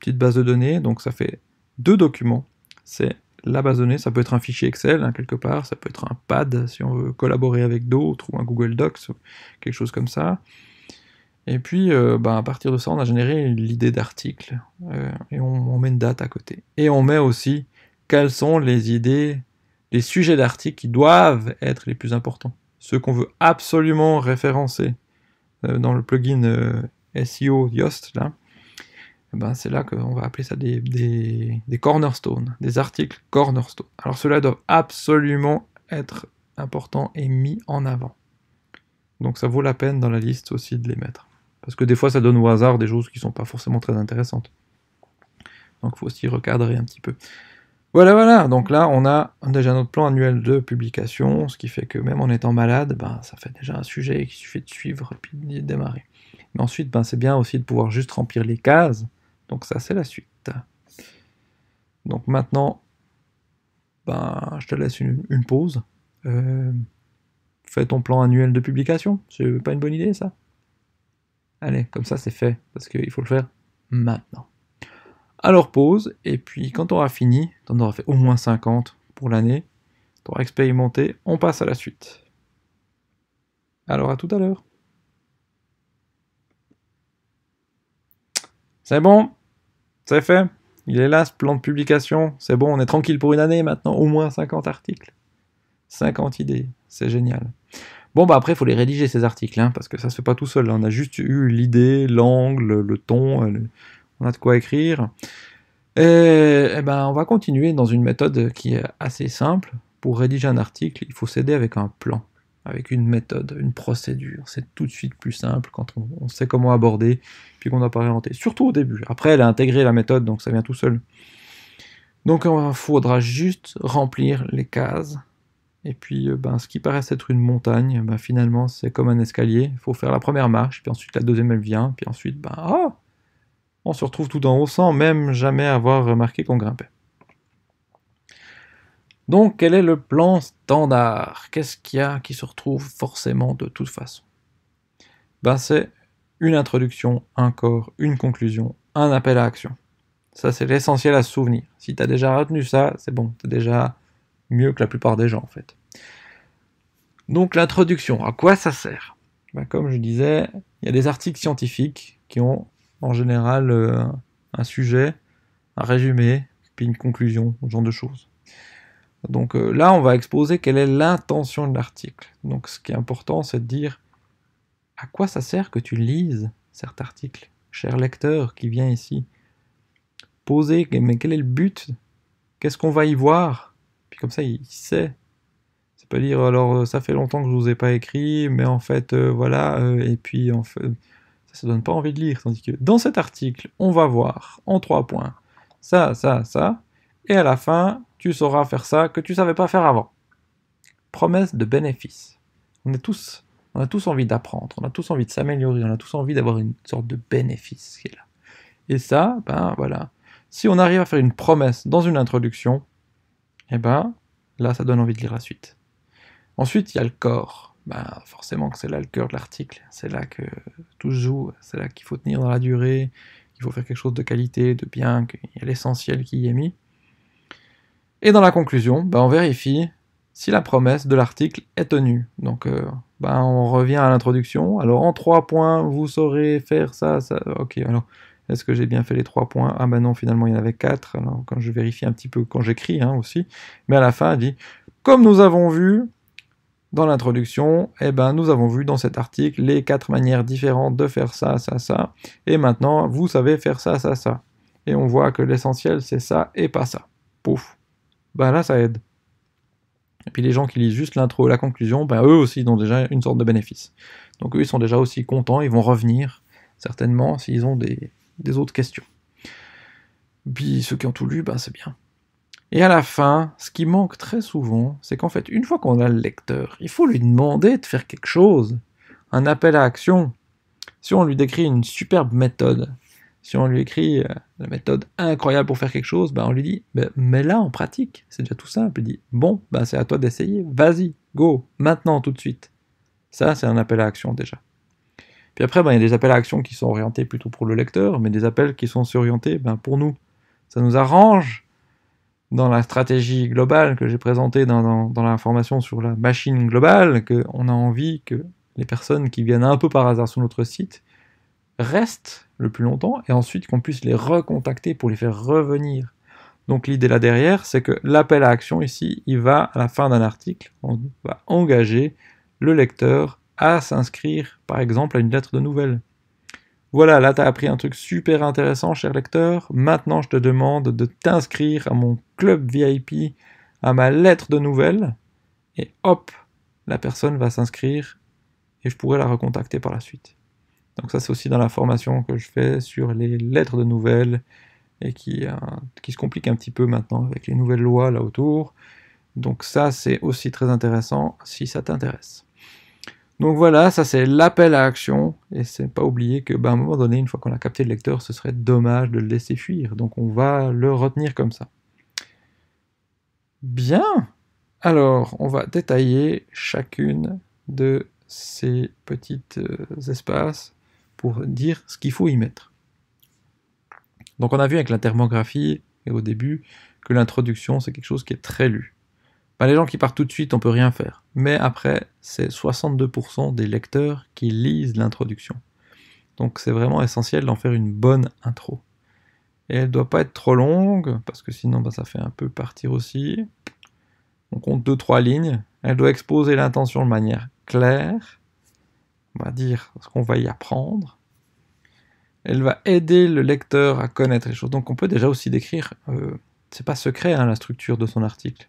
petite base de données. Donc, ça fait deux documents. C'est la base de données, ça peut être un fichier Excel hein, quelque part, ça peut être un pad si on veut collaborer avec d'autres, ou un Google Docs, quelque chose comme ça. Et puis, bah, à partir de ça, on a généré l'idée d'article, et on, met une date à côté. Et on met aussi quelles sont les idées, les sujets d'articles qui doivent être les plus importants, ceux qu'on veut absolument référencer euh, dans le plugin euh, SEO Yoast, là, eh ben c'est là qu'on va appeler ça des, des cornerstones, des articles cornerstones. Alors ceux-là doivent absolument être importants et mis en avant. Donc ça vaut la peine dans la liste aussi de les mettre. Parce que des fois ça donne au hasard des choses qui ne sont pas forcément très intéressantes. Donc il faut aussi recadrer un petit peu. Voilà, voilà. Donc là, on a déjà notre plan annuel de publication, ce qui fait que même en étant malade, ben, ça fait déjà un sujet qui suffit de suivre et puis de démarrer. Mais ensuite, ben, c'est bien aussi de pouvoir juste remplir les cases. Donc ça, c'est la suite. Donc maintenant, ben, je te laisse une, pause. Euh, fais ton plan annuel de publication. C'est pas une bonne idée, ça Allez, comme ça, c'est fait. Parce qu'il faut le faire maintenant. Alors pause, et puis quand on aura fini, on aura fait au moins 50 pour l'année, on aura expérimenté, on passe à la suite. Alors à tout à l'heure. C'est bon, c'est fait. Il est là ce plan de publication, c'est bon, on est tranquille pour une année maintenant, au moins 50 articles. 50 idées, c'est génial. Bon, bah après, il faut les rédiger ces articles, hein, parce que ça se fait pas tout seul. Hein. On a juste eu l'idée, l'angle, le ton, on a de quoi écrire. Et, eh ben, on va continuer dans une méthode qui est assez simple. Pour rédiger un article, il faut s'aider avec un plan, avec une méthode, une procédure. C'est tout de suite plus simple quand on, sait comment aborder, puis qu'on n'a pas inventé. Surtout au début. Après, elle a intégré la méthode, donc ça vient tout seul. Donc il faudra juste remplir les cases. Et puis euh, ben, ce qui paraît être une montagne, ben, finalement c'est comme un escalier. Il faut faire la première marche, puis ensuite la deuxième elle vient, puis ensuite ben, oh, on se retrouve tout en haut sans même jamais avoir remarqué qu'on grimpait. Donc, quel est le plan standard Qu'est-ce qu'il y a qui se retrouve forcément de toute façon ben, C'est une introduction, un corps, une conclusion, un appel à action. Ça, c'est l'essentiel à se souvenir. Si tu as déjà retenu ça, c'est bon, tu déjà mieux que la plupart des gens en fait. Donc, l'introduction, à quoi ça sert ben, Comme je disais, il y a des articles scientifiques qui ont en général euh, un sujet, un résumé, puis une conclusion, ce genre de choses. Donc euh, là, on va exposer quelle est l'intention de l'article. Donc ce qui est important, c'est de dire à quoi ça sert que tu lises cet article, cher lecteur qui vient ici. Poser, mais quel est le but Qu'est-ce qu'on va y voir Puis comme ça, il sait. C'est pas dire alors ça fait longtemps que je vous ai pas écrit, mais en fait euh, voilà, et puis en fait, ça ne donne pas envie de lire. Tandis que dans cet article, on va voir en trois points ça, ça, ça. Et à la fin, tu sauras faire ça que tu ne savais pas faire avant. Promesse de bénéfice. On, tous, on a tous envie d'apprendre, on a tous envie de s'améliorer, on a tous envie d'avoir une sorte de bénéfice qui est là. Et ça, ben voilà. Si on arrive à faire une promesse dans une introduction, eh ben là, ça donne envie de lire la suite. Ensuite, il y a le corps. Bah, forcément que c'est là le cœur de l'article, c'est là que tout se joue, c'est là qu'il faut tenir dans la durée, qu'il faut faire quelque chose de qualité, de bien, qu'il y a l'essentiel qui y est mis. Et dans la conclusion, bah, on vérifie si la promesse de l'article est tenue. Donc euh, bah, on revient à l'introduction. Alors en trois points, vous saurez faire ça, ça. Ok, alors est-ce que j'ai bien fait les trois points Ah ben non, finalement il y en avait quatre. Alors quand je vérifie un petit peu quand j'écris hein, aussi. Mais à la fin, elle dit Comme nous avons vu, dans l'introduction, eh ben, nous avons vu dans cet article les quatre manières différentes de faire ça, ça, ça. Et maintenant, vous savez faire ça, ça, ça. Et on voit que l'essentiel, c'est ça et pas ça. Pouf. Ben là, ça aide. Et puis les gens qui lisent juste l'intro et la conclusion, ben eux aussi, ils ont déjà une sorte de bénéfice. Donc eux, ils sont déjà aussi contents, ils vont revenir, certainement, s'ils ont des, des autres questions. Puis ceux qui ont tout lu, ben c'est bien. Et à la fin, ce qui manque très souvent, c'est qu'en fait, une fois qu'on a le lecteur, il faut lui demander de faire quelque chose, un appel à action. Si on lui décrit une superbe méthode, si on lui écrit euh, la méthode incroyable pour faire quelque chose, ben on lui dit ben, mais là, en pratique, c'est déjà tout simple. Il dit bon, ben c'est à toi d'essayer, vas-y, go, maintenant, tout de suite. Ça, c'est un appel à action déjà. Puis après, ben, il y a des appels à action qui sont orientés plutôt pour le lecteur, mais des appels qui sont orientés ben, pour nous. Ça nous arrange dans la stratégie globale que j'ai présentée dans, l'information sur la machine globale, qu'on a envie que les personnes qui viennent un peu par hasard sur notre site restent le plus longtemps et ensuite qu'on puisse les recontacter pour les faire revenir. Donc l'idée là derrière, c'est que l'appel à action ici, il va à la fin d'un article, on va engager le lecteur à s'inscrire par exemple à une lettre de nouvelles. Voilà, là tu as appris un truc super intéressant, cher lecteur. Maintenant, je te demande de t'inscrire à mon club VIP, à ma lettre de nouvelles. Et hop, la personne va s'inscrire et je pourrai la recontacter par la suite. Donc ça, c'est aussi dans la formation que je fais sur les lettres de nouvelles et qui, euh, qui se complique un petit peu maintenant avec les nouvelles lois là autour. Donc ça, c'est aussi très intéressant si ça t'intéresse. Donc voilà, ça c'est l'appel à action, et c'est pas oublier que bah, un moment donné, une fois qu'on a capté le lecteur, ce serait dommage de le laisser fuir, donc on va le retenir comme ça. Bien Alors, on va détailler chacune de ces petits euh, espaces pour dire ce qu'il faut y mettre. Donc on a vu avec la thermographie et au début que l'introduction c'est quelque chose qui est très lu. Bah, les gens qui partent tout de suite, on peut rien faire. Mais après, c'est 62% des lecteurs qui lisent l'introduction. Donc c'est vraiment essentiel d'en faire une bonne intro. Et elle ne doit pas être trop longue, parce que sinon bah, ça fait un peu partir aussi. On compte 2-3 lignes. Elle doit exposer l'intention de manière claire. On va dire ce qu'on va y apprendre. Elle va aider le lecteur à connaître les choses. Donc on peut déjà aussi décrire, Ce euh, c'est pas secret hein, la structure de son article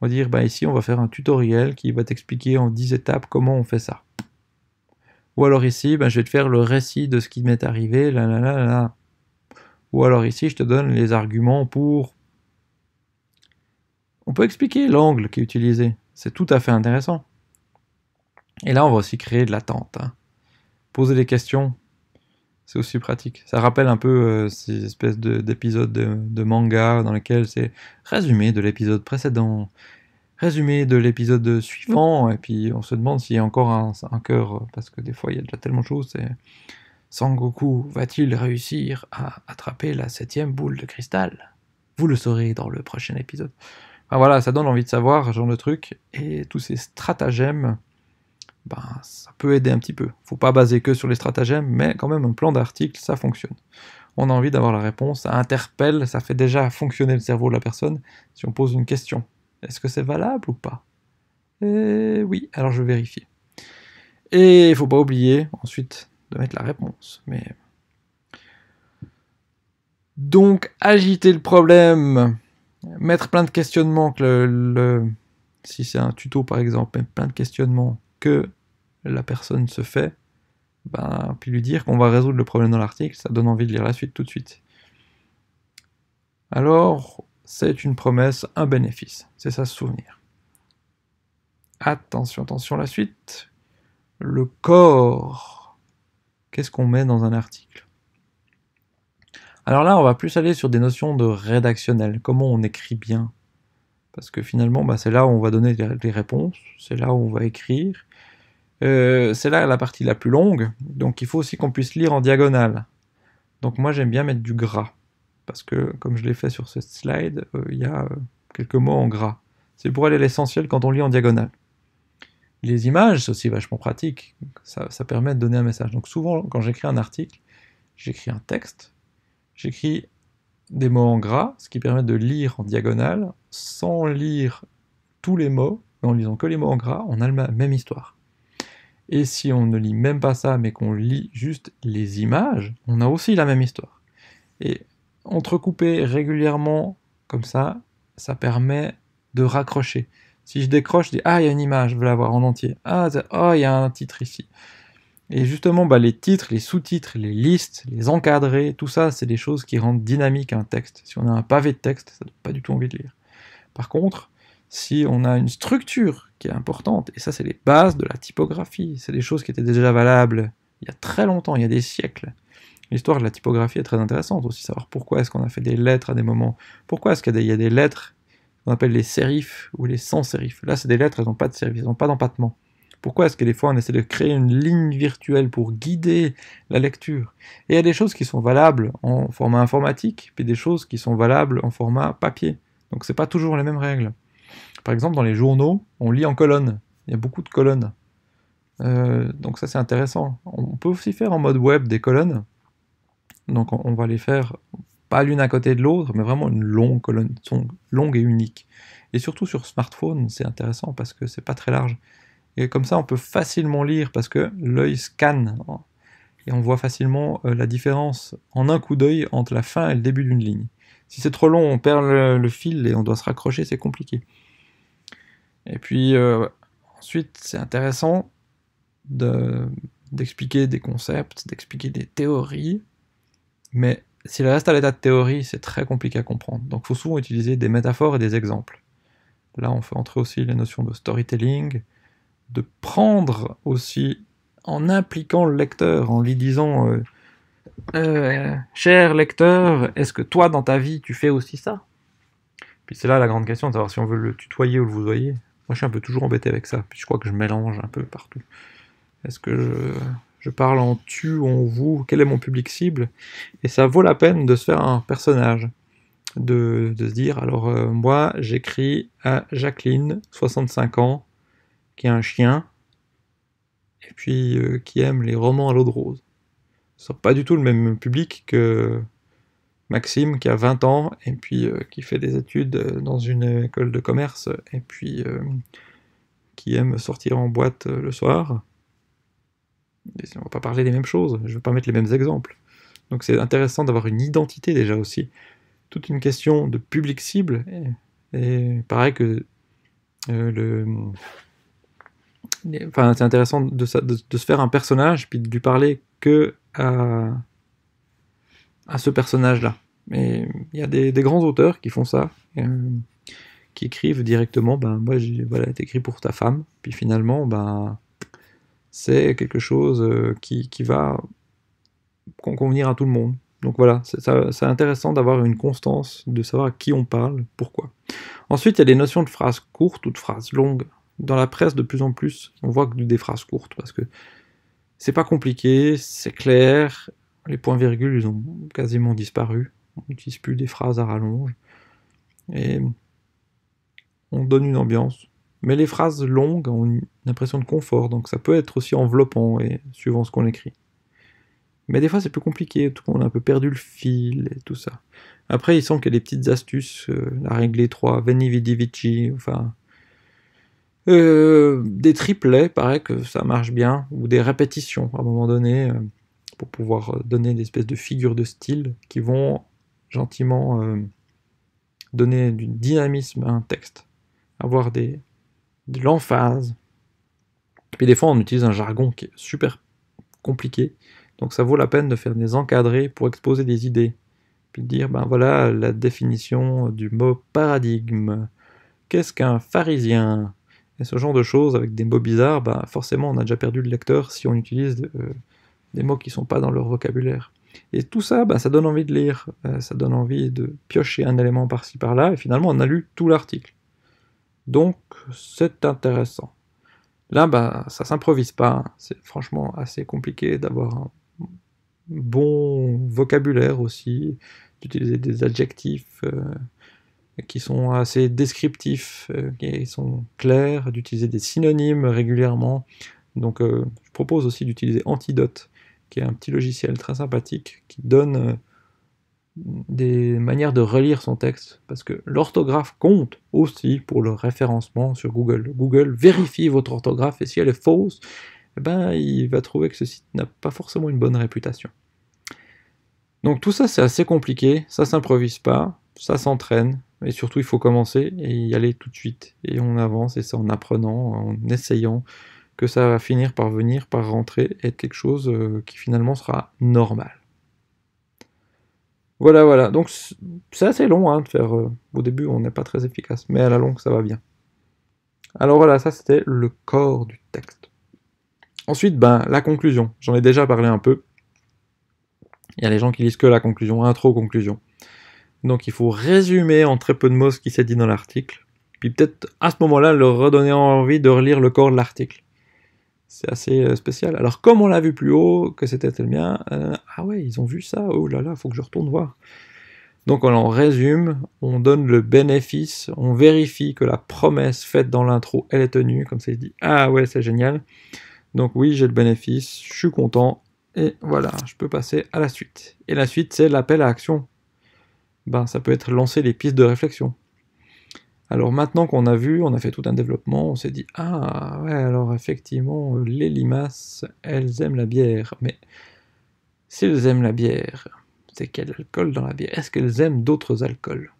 on va dire, bah ici, on va faire un tutoriel qui va t'expliquer en 10 étapes comment on fait ça. Ou alors ici, ben, je vais te faire le récit de ce qui m'est arrivé, là, là, là, là. Ou alors ici, je te donne les arguments pour... On peut expliquer l'angle qui est utilisé. C'est tout à fait intéressant. Et là, on va aussi créer de l'attente. Hein. Poser des questions c'est aussi pratique. Ça rappelle un peu euh, ces espèces d'épisodes de, manga dans lesquels c'est résumé de l'épisode précédent, résumé de l'épisode suivant, et puis on se demande s'il y a encore un, un cœur, parce que des fois il y a déjà tellement de choses. C'est... Sangoku va-t-il réussir à attraper la septième boule de cristal Vous le saurez dans le prochain épisode. Enfin, voilà, ça donne envie de savoir, genre de truc, et tous ces stratagèmes ben, ça peut aider un petit peu. Faut pas baser que sur les stratagèmes, mais quand même un plan d'article, ça fonctionne. On a envie d'avoir la réponse, ça interpelle, ça fait déjà fonctionner le cerveau de la personne si on pose une question. Est-ce que c'est valable ou pas eh oui, alors je vais vérifier. Et il faut pas oublier ensuite de mettre la réponse. Mais donc agiter le problème, mettre plein de questionnements que si c'est un tuto par exemple, mettre plein de questionnements que la personne se fait, ben, puis lui dire qu'on va résoudre le problème dans l'article, ça donne envie de lire la suite tout de suite. Alors, c'est une promesse, un bénéfice, c'est ça se souvenir. Attention, attention, la suite. Le corps. Qu'est-ce qu'on met dans un article Alors là, on va plus aller sur des notions de rédactionnel, comment on écrit bien. Parce que finalement, ben, c'est là où on va donner les réponses, c'est là où on va écrire, euh, c'est là la partie la plus longue, donc il faut aussi qu'on puisse lire en diagonale. Donc moi j'aime bien mettre du gras, parce que comme je l'ai fait sur ce slide, euh, il y a euh, quelques mots en gras. C'est pour aller l'essentiel quand on lit en diagonale. Les images, c'est aussi vachement pratique, ça, permet de donner un message. Donc souvent quand j'écris un article, j'écris un texte, j'écris des mots en gras, ce qui permet de lire en diagonale, sans lire tous les mots, en lisant que les mots en gras, on a la même histoire. Et si on ne lit même pas ça, mais qu'on lit juste les images, on a aussi la même histoire. Et entrecouper régulièrement comme ça, ça permet de raccrocher. Si je décroche, je dis Ah, il y a une image, je veux la voir en entier. Ah, oh, il y a un titre ici. Et justement, bah, les titres, les sous-titres, les listes, les encadrés, tout ça, c'est des choses qui rendent dynamique un texte. Si on a un pavé de texte, ça n'a pas du tout envie de lire. Par contre, si on a une structure qui est importante, et ça c'est les bases de la typographie, c'est des choses qui étaient déjà valables il y a très longtemps, il y a des siècles. L'histoire de la typographie est très intéressante aussi, savoir pourquoi est-ce qu'on a fait des lettres à des moments, pourquoi est-ce qu'il y a des lettres qu'on appelle les sérifs ou les sans-sérifs. Là c'est des lettres, elles n'ont pas de sérif, elles n'ont pas d'empattement. Pourquoi est-ce que des fois on essaie de créer une ligne virtuelle pour guider la lecture Et il y a des choses qui sont valables en format informatique, et des choses qui sont valables en format papier. Donc ce c'est pas toujours les mêmes règles. Par exemple, dans les journaux, on lit en colonne. Il y a beaucoup de colonnes. Euh, donc ça, c'est intéressant. On peut aussi faire en mode web des colonnes. Donc on, va les faire pas l'une à côté de l'autre, mais vraiment une longue colonne, longue et unique. Et surtout sur smartphone, c'est intéressant parce que c'est pas très large. Et comme ça, on peut facilement lire parce que l'œil scanne et on voit facilement euh, la différence en un coup d'œil entre la fin et le début d'une ligne. Si c'est trop long, on perd le fil et on doit se raccrocher, c'est compliqué. Et puis euh, ensuite, c'est intéressant d'expliquer des concepts, d'expliquer des théories, mais s'il reste à l'état de théorie, c'est très compliqué à comprendre. Donc il faut souvent utiliser des métaphores et des exemples. Là, on fait entrer aussi les notions de storytelling, de prendre aussi en impliquant le lecteur, en lui disant euh, euh, Cher lecteur, est-ce que toi dans ta vie tu fais aussi ça Puis c'est là la grande question de savoir si on veut le tutoyer ou le vous moi, je suis un peu toujours embêté avec ça. Puis je crois que je mélange un peu partout. Est-ce que je, je, parle en tu en vous Quel est mon public cible Et ça vaut la peine de se faire un personnage. De, de se dire, alors euh, moi, j'écris à Jacqueline, 65 ans, qui a un chien, et puis euh, qui aime les romans à l'eau de rose. Ce pas du tout le même public que Maxime qui a 20 ans et puis euh, qui fait des études euh, dans une école de commerce et puis euh, qui aime sortir en boîte le soir. On on va pas parler des mêmes choses, je ne vais pas mettre les mêmes exemples. Donc c'est intéressant d'avoir une identité déjà aussi. Toute une question de public cible. Et, pareil que le... Enfin, c'est intéressant de, se faire un personnage puis de lui parler que à ce personnage-là. Mais il y a des, grands auteurs qui font ça, euh, mm. qui écrivent directement, ben moi j'ai voilà, écrit pour ta femme, puis finalement, ben c'est quelque chose euh, qui, va convenir à tout le monde. Donc voilà, c'est intéressant d'avoir une constance, de savoir à qui on parle, pourquoi. Ensuite, il y a les notions de phrases courtes ou de phrases longues. Dans la presse, de plus en plus, on voit que des phrases courtes, parce que c'est pas compliqué, c'est clair, les points-virgules, ils ont quasiment disparu on n'utilise plus des phrases à rallonge, et on donne une ambiance. Mais les phrases longues ont une impression de confort, donc ça peut être aussi enveloppant, et suivant ce qu'on écrit. Mais des fois, c'est plus compliqué, On a un peu perdu le fil et tout ça. Après, il semble qu'il y a des petites astuces, euh, la règle 3, Veni Vidi Vici, enfin. Euh, des triplets, paraît que ça marche bien, ou des répétitions à un moment donné, euh, pour pouvoir donner des espèces de figures de style qui vont gentiment euh, donner du dynamisme à un texte, avoir des, de l'emphase. Puis des fois, on utilise un jargon qui est super compliqué, donc ça vaut la peine de faire des encadrés pour exposer des idées. Puis de dire, ben voilà la définition du mot paradigme. Qu'est-ce qu'un pharisien Et ce genre de choses avec des mots bizarres, ben forcément on a déjà perdu le lecteur si on utilise euh, des mots qui ne sont pas dans leur vocabulaire. Et tout ça, bah, ça donne envie de lire, euh, ça donne envie de piocher un élément par-ci par-là, et finalement on a lu tout l'article. Donc c'est intéressant. Là, bah, ça s'improvise pas, hein. c'est franchement assez compliqué d'avoir un bon vocabulaire aussi, d'utiliser des adjectifs euh, qui sont assez descriptifs, euh, qui sont clairs, d'utiliser des synonymes régulièrement. Donc je propose aussi d'utiliser antidote qui est un petit logiciel très sympathique qui donne euh, des manières de relire son texte, parce que l'orthographe compte aussi pour le référencement sur Google. Google vérifie votre orthographe et si elle est fausse, eh ben, il va trouver que ce site n'a pas forcément une bonne réputation. Donc tout ça c'est assez compliqué, ça s'improvise pas, ça s'entraîne, et surtout il faut commencer et y aller tout de suite. Et on avance, et c'est en apprenant, en essayant, que ça va finir par venir, par rentrer, être quelque chose euh, qui finalement sera normal. Voilà, voilà. Donc c'est assez long hein, de faire. Euh, au début, on n'est pas très efficace, mais à la longue, ça va bien. Alors voilà, ça c'était le corps du texte. Ensuite, ben, la conclusion. J'en ai déjà parlé un peu. Il y a les gens qui lisent que la conclusion, intro, conclusion. Donc il faut résumer en très peu de mots ce qui s'est dit dans l'article. Puis peut-être à ce moment-là, leur redonner envie de relire le corps de l'article. C'est assez euh, spécial. Alors, comme on l'a vu plus haut, que c'était le mien, euh, ah ouais, ils ont vu ça, oh là là, faut que je retourne voir. Donc, on en résume, on donne le bénéfice, on vérifie que la promesse faite dans l'intro, elle est tenue, comme ça, il dit, ah ouais, c'est génial. Donc, oui, j'ai le bénéfice, je suis content, et voilà, je peux passer à la suite. Et la suite, c'est l'appel à action. Ben, ça peut être lancer les pistes de réflexion. Alors maintenant qu'on a vu, on a fait tout un développement, on s'est dit ah ouais alors effectivement les limaces elles aiment la bière, mais s'ils aiment la bière, c'est quel alcool dans la bière Est-ce qu'elles aiment d'autres alcools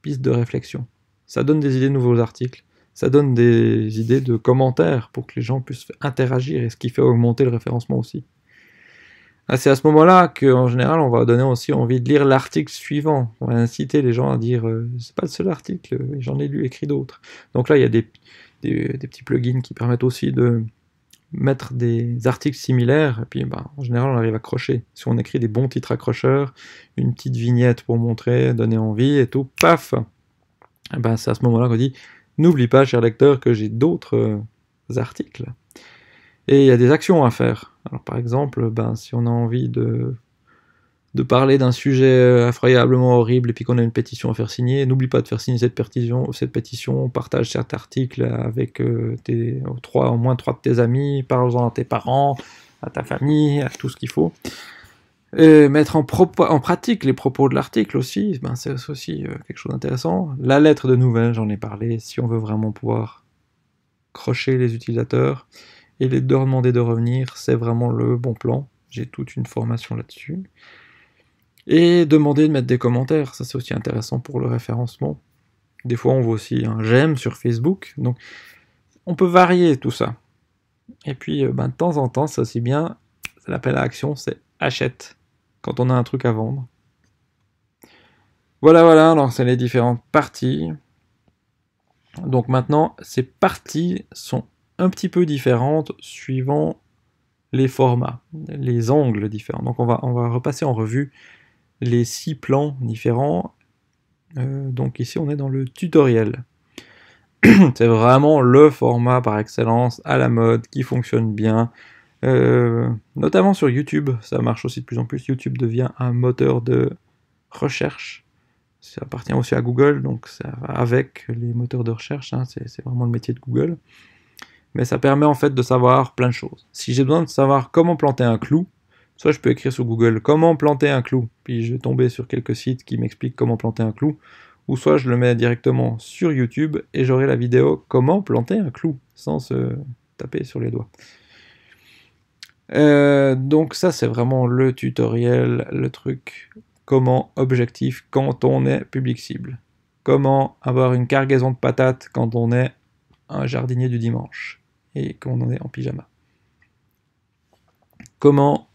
Piste de réflexion. Ça donne des idées de nouveaux articles, ça donne des idées de commentaires pour que les gens puissent interagir et ce qui fait augmenter le référencement aussi. Ah, c'est à ce moment-là qu'en général, on va donner aussi envie de lire l'article suivant. On va inciter les gens à dire euh, c'est pas le seul article, euh, j'en ai lu, écrit d'autres. Donc là, il y a des, petits plugins qui permettent aussi de mettre des articles similaires. Et puis, bah, en général, on arrive à accrocher. Si on écrit des bons titres accrocheurs, une petite vignette pour montrer, donner envie et tout, paf eh ben, C'est à ce moment-là qu'on dit n'oublie pas, cher lecteur, que j'ai d'autres euh, articles. Et il y a des actions à faire. Alors par exemple, ben, si on a envie de, de parler d'un sujet effroyablement horrible et puis qu'on a une pétition à faire signer, n'oublie pas de faire signer cette pétition, cette pétition partage cet article avec euh, tes, trois, au moins trois de tes amis, parle-en à tes parents, à ta famille, à tout ce qu'il faut. mettre en, en, pratique les propos de l'article aussi, ben c'est aussi euh, quelque chose d'intéressant. La lettre de nouvelles, j'en ai parlé, si on veut vraiment pouvoir crocher les utilisateurs, et est de demander de revenir, c'est vraiment le bon plan. J'ai toute une formation là-dessus. Et demander de mettre des commentaires, ça c'est aussi intéressant pour le référencement. Des fois on voit aussi un j'aime sur Facebook, donc on peut varier tout ça. Et puis euh, ben, de temps en temps, c'est aussi bien, l'appel à action, c'est achète quand on a un truc à vendre. Voilà, voilà, alors c'est les différentes parties. Donc maintenant, ces parties sont un petit peu différentes suivant les formats, les angles différents. Donc on va, on va repasser en revue les six plans différents. Euh, donc ici on est dans le tutoriel. [clears throat] C'est vraiment le format par excellence à la mode qui fonctionne bien. Euh, notamment sur YouTube, ça marche aussi de plus en plus. YouTube devient un moteur de recherche. Ça appartient aussi à Google, donc ça avec les moteurs de recherche. Hein. c'est vraiment le métier de Google mais ça permet en fait de savoir plein de choses. Si j'ai besoin de savoir comment planter un clou, soit je peux écrire sur Google comment planter un clou, puis je vais tomber sur quelques sites qui m'expliquent comment planter un clou, ou soit je le mets directement sur YouTube et j'aurai la vidéo comment planter un clou sans se taper sur les doigts. Euh, donc ça c'est vraiment le tutoriel, le truc comment objectif quand on est public cible. Comment avoir une cargaison de patates quand on est un jardinier du dimanche et est en pyjama. Comment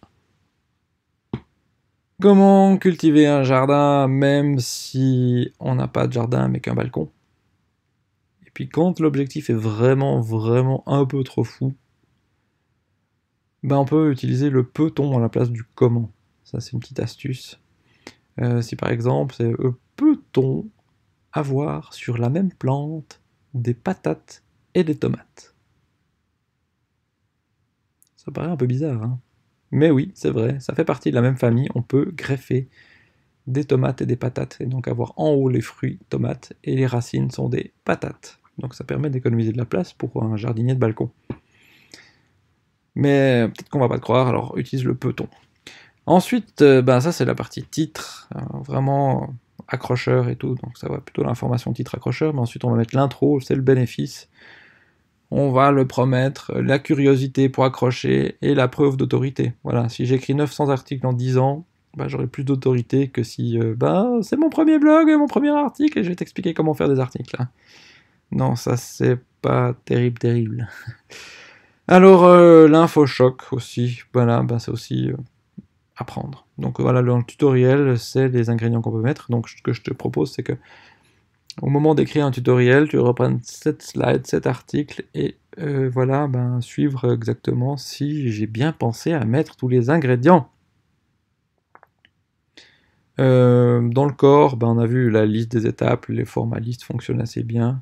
Comment cultiver un jardin même si on n'a pas de jardin mais qu'un balcon Et puis quand l'objectif est vraiment vraiment un peu trop fou, ben on peut utiliser le peut-on à la place du comment. Ça c'est une petite astuce. Euh, si par exemple c'est euh, peut-on avoir sur la même plante des patates et des tomates ça paraît un peu bizarre, hein Mais oui, c'est vrai, ça fait partie de la même famille, on peut greffer des tomates et des patates, et donc avoir en haut les fruits tomates, et les racines sont des patates. Donc ça permet d'économiser de la place pour un jardinier de balcon. Mais peut-être qu'on va pas te croire, alors utilise le peton. Ensuite, euh, ben ça c'est la partie titre, euh, vraiment accrocheur et tout, donc ça va plutôt l'information titre accrocheur, mais ensuite on va mettre l'intro, c'est le bénéfice, on va le promettre, la curiosité pour accrocher et la preuve d'autorité. Voilà, si j'écris 900 articles en 10 ans, bah, j'aurai plus d'autorité que si euh, bah, c'est mon premier blog, et mon premier article et je vais t'expliquer comment faire des articles. Hein. Non, ça c'est pas terrible, terrible. [laughs] Alors, euh, l'info-choc aussi, voilà, bah, c'est aussi euh, à apprendre. Donc voilà, dans le tutoriel, c'est les ingrédients qu'on peut mettre. Donc ce que je te propose, c'est que au moment d'écrire un tutoriel, tu reprends cette slide, cet article et euh, voilà, ben, suivre exactement si j'ai bien pensé à mettre tous les ingrédients. Euh, dans le corps, ben, on a vu la liste des étapes, les formalistes fonctionnent assez bien.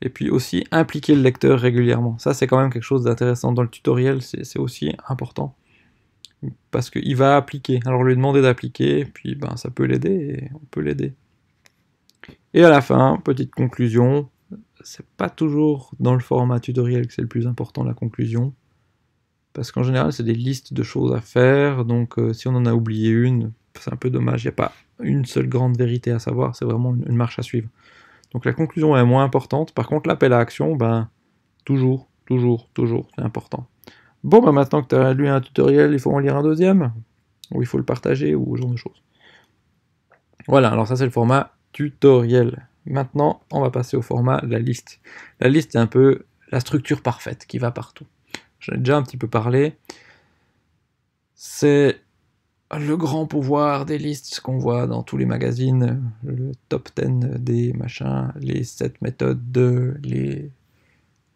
Et puis aussi impliquer le lecteur régulièrement. Ça, c'est quand même quelque chose d'intéressant dans le tutoriel, c'est aussi important. Parce qu'il va appliquer. Alors, lui demander d'appliquer, puis ben, ça peut l'aider on peut l'aider. Et à la fin, petite conclusion, c'est pas toujours dans le format tutoriel que c'est le plus important la conclusion, parce qu'en général c'est des listes de choses à faire, donc euh, si on en a oublié une, c'est un peu dommage, il n'y a pas une seule grande vérité à savoir, c'est vraiment une, marche à suivre. Donc la conclusion est moins importante, par contre l'appel à action, ben toujours, toujours, toujours, c'est important. Bon, ben maintenant que tu as lu un tutoriel, il faut en lire un deuxième, ou il faut le partager, ou ce genre de choses. Voilà, alors ça c'est le format tutoriel. Maintenant, on va passer au format la liste. La liste est un peu la structure parfaite qui va partout. J'en ai déjà un petit peu parlé. C'est le grand pouvoir des listes qu'on voit dans tous les magazines, le top 10 des machins, les 7 méthodes de, les,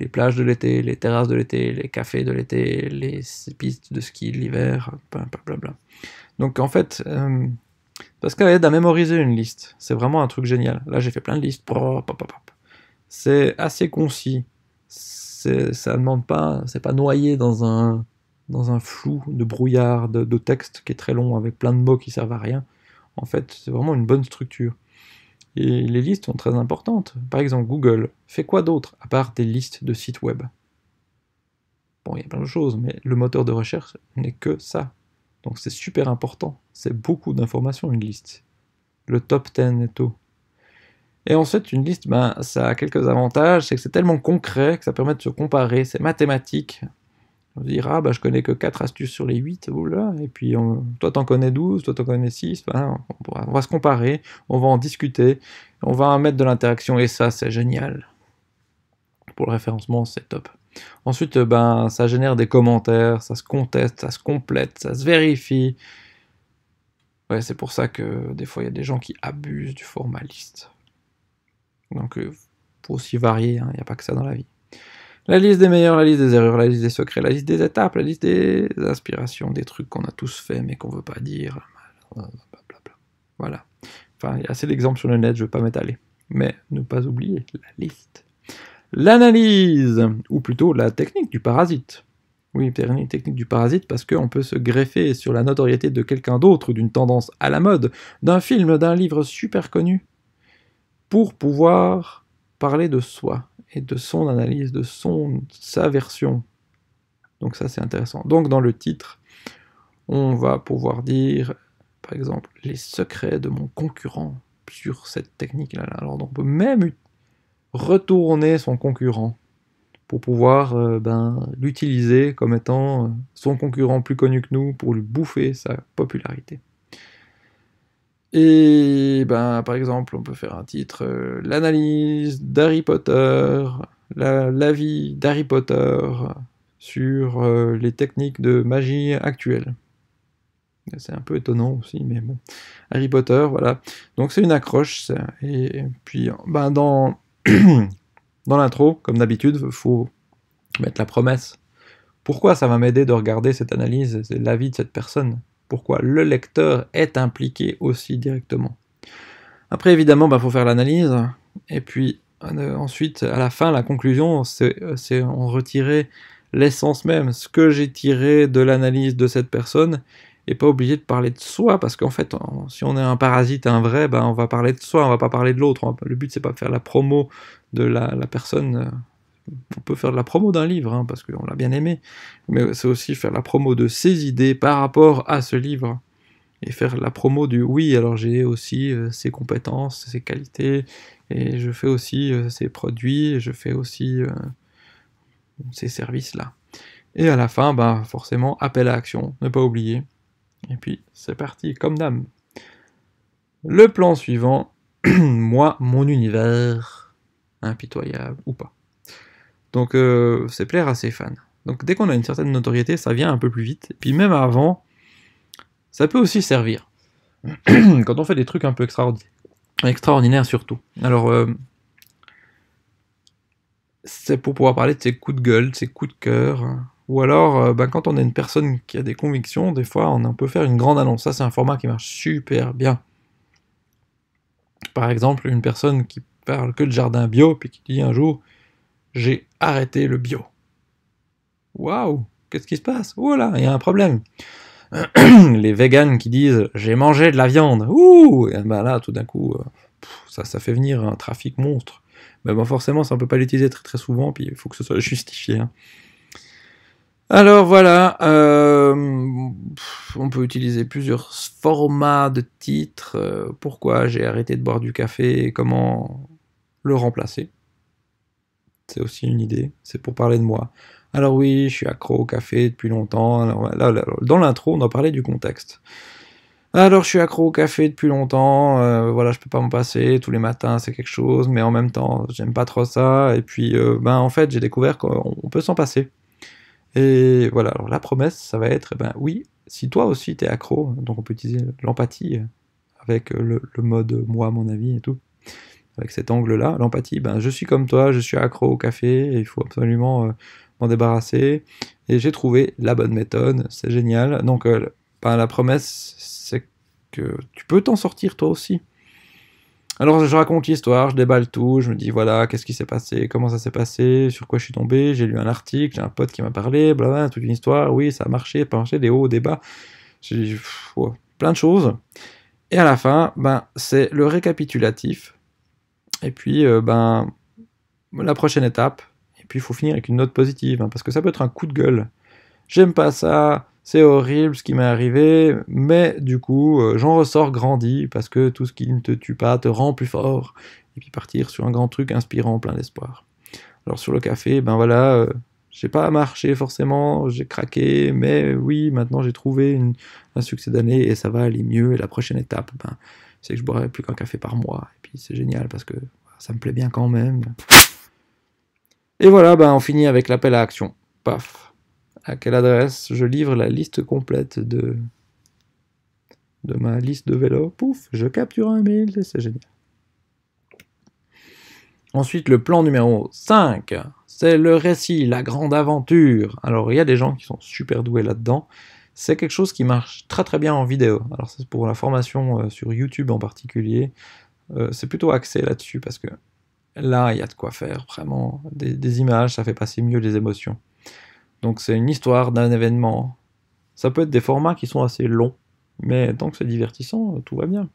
les plages de l'été, les terrasses de l'été, les cafés de l'été, les pistes de ski l'hiver, bla. Donc en fait, euh, parce qu'elle aide à mémoriser une liste. C'est vraiment un truc génial. Là, j'ai fait plein de listes. C'est assez concis. Ça demande pas, c'est pas noyé dans un, dans un flou de brouillard de, de, texte qui est très long avec plein de mots qui servent à rien. En fait, c'est vraiment une bonne structure. Et les listes sont très importantes. Par exemple, Google fait quoi d'autre à part des listes de sites web Bon, il y a plein de choses, mais le moteur de recherche n'est que ça. Donc c'est super important. C'est beaucoup d'informations une liste. Le top 10 et tout. Et ensuite, une liste, ben, ça a quelques avantages, c'est que c'est tellement concret que ça permet de se comparer, c'est mathématique. On se dira, ah, ben, je connais que 4 astuces sur les 8, oula, et puis toi toi en connais 12, toi t'en connais 6, ben, on, va se comparer, on va en discuter, on va mettre de l'interaction, et ça c'est génial. Pour le référencement, c'est top. Ensuite, euh, ben, ça génère des commentaires, ça se conteste, ça se complète, ça se vérifie. Ouais, c'est pour ça que des fois, il y a des gens qui abusent du formaliste. Donc, il euh, faut aussi varier, hein, il n'y a pas que ça dans la vie. La liste des meilleurs, la liste des erreurs, la liste des secrets, la liste des étapes, la liste des inspirations, des trucs qu'on a tous fait mais qu'on ne veut pas dire. Voilà. Enfin, il y a assez d'exemples sur le net, je ne vais pas m'étaler. Mais ne pas oublier la liste l'analyse, ou plutôt la technique du parasite. Oui, technique du parasite parce qu'on peut se greffer sur la notoriété de quelqu'un d'autre, d'une tendance à la mode, d'un film, d'un livre super connu, pour pouvoir parler de soi et de son analyse, de son sa version. Donc ça c'est intéressant. Donc dans le titre, on va pouvoir dire, par exemple, les secrets de mon concurrent sur cette technique-là. Alors on peut même retourner son concurrent pour pouvoir euh, ben, l'utiliser comme étant euh, son concurrent plus connu que nous pour lui bouffer sa popularité. Et ben, par exemple, on peut faire un titre euh, L'analyse d'Harry Potter, l'avis d'Harry Potter sur les techniques de magie actuelles. C'est un peu étonnant aussi, mais bon. Harry Potter, voilà. Donc c'est une accroche, Et puis, ben, dans dans l'intro, comme d'habitude, faut mettre la promesse. Pourquoi ça va m'aider de regarder cette analyse, l'avis de cette personne Pourquoi le lecteur est impliqué aussi directement Après, évidemment, il bah, faut faire l'analyse. Et puis, euh, ensuite, à la fin, la conclusion, c'est en retirer l'essence même, ce que j'ai tiré de l'analyse de cette personne et pas obligé de parler de soi, parce qu'en fait, si on est un parasite, un vrai, ben on va parler de soi, on va pas parler de l'autre. le but, c'est pas de faire la promo de la, personne. Euh, on peut faire de la promo d'un livre, hein, parce qu'on l'a bien aimé, mais c'est aussi faire la promo de ses idées par rapport à ce livre. Et faire la promo du oui, alors j'ai aussi euh, ses compétences, ses qualités, et je fais aussi euh, ses produits, je fais aussi ces services-là. Et à la fin, ben, forcément, appel à action, ne pas oublier. Et puis c'est parti, comme dame. Le plan suivant, [clears throat] moi, mon univers, impitoyable ou pas. Donc euh, c'est plaire à ses fans. Donc dès qu'on a une certaine notoriété, ça vient un peu plus vite. Et puis même avant, ça peut aussi servir. [clears throat] Quand on fait des trucs un peu extraordinaires, extraordinaires surtout. Alors, euh, c'est pour pouvoir parler de ses coups de gueule, ses coups de cœur, hein. Ou alors, euh, bah, quand on est une personne qui a des convictions, des fois, on peut faire une grande annonce. Ça, c'est un format qui marche super bien. Par exemple, une personne qui parle que de jardin bio, puis qui dit un jour, j'ai arrêté le bio. Waouh, qu'est-ce qui se passe Voilà, il y a un problème. [clears throat] Les véganes qui disent, j'ai mangé de la viande. Ouh, et eh ben là, tout d'un coup, euh, ça, fait venir un trafic monstre. Mais bon, forcément, ça ne peut pas l'utiliser très très souvent, puis il faut que ce soit [laughs] justifié. Hein. Alors voilà, euh, on peut utiliser plusieurs formats de titres. Euh, pourquoi j'ai arrêté de boire du café et comment le remplacer. C'est aussi une idée, c'est pour parler de moi. Alors oui, je suis accro au café depuis longtemps. dans l'intro, on a parlé du contexte. Alors je suis accro au café depuis longtemps, euh, voilà, je peux pas m'en passer, tous les matins c'est quelque chose, mais en même temps, j'aime pas trop ça, et puis ben en fait, j'ai découvert qu'on peut s'en passer. Et voilà, alors la promesse, ça va être, eh ben oui, si toi aussi t'es accro, donc on peut utiliser l'empathie euh, avec euh, le, mode moi, mon avis et tout, avec cet angle-là, l'empathie, ben je suis comme toi, je suis accro au café, il faut absolument euh, m'en débarrasser, et j'ai trouvé la bonne méthode, c'est génial. Donc ben la promesse, c'est que tu peux t'en sortir toi aussi. Alors je raconte l'histoire, je déballe tout, je me dis voilà, qu'est-ce qui s'est passé, comment ça s'est passé, sur quoi je suis tombé, j'ai lu un article, j'ai un pote qui m'a parlé, blabla toute une histoire, oui, ça a marché, pas marché, des hauts, des bas, plein de choses. Et à la fin, ben, c'est le récapitulatif, et puis euh, ben, la prochaine étape, et puis il faut finir avec une note positive, hein, parce que ça peut être un coup de gueule. J'aime pas ça, c'est horrible ce qui m'est arrivé, mais du coup, euh, j'en ressors grandi parce que tout ce qui ne te tue pas te rend plus fort. Et puis partir sur un grand truc inspirant, plein d'espoir. Alors sur le café, ben voilà, euh, j'ai pas marché forcément, j'ai craqué, mais oui, maintenant j'ai trouvé un succès d'année et ça va aller mieux. Et la prochaine étape, ben, c'est que je boirai plus qu'un café par mois. Et puis c'est génial parce que ça me plaît bien quand même. Et voilà, ben on finit avec l'appel à action. Paf à quelle adresse je livre la liste complète de, de ma liste de vélo Pouf, je capture un mail, c'est génial. Ensuite, le plan numéro 5, c'est le récit, la grande aventure. Alors, il y a des gens qui sont super doués là-dedans. C'est quelque chose qui marche très très bien en vidéo. Alors, c'est pour la formation euh, sur YouTube en particulier. Euh, c'est plutôt axé là-dessus parce que là, il y a de quoi faire, vraiment. des images, ça fait passer mieux les émotions. Donc c'est une histoire d'un événement. Ça peut être des formats qui sont assez longs, mais tant que c'est divertissant, euh, tout va bien.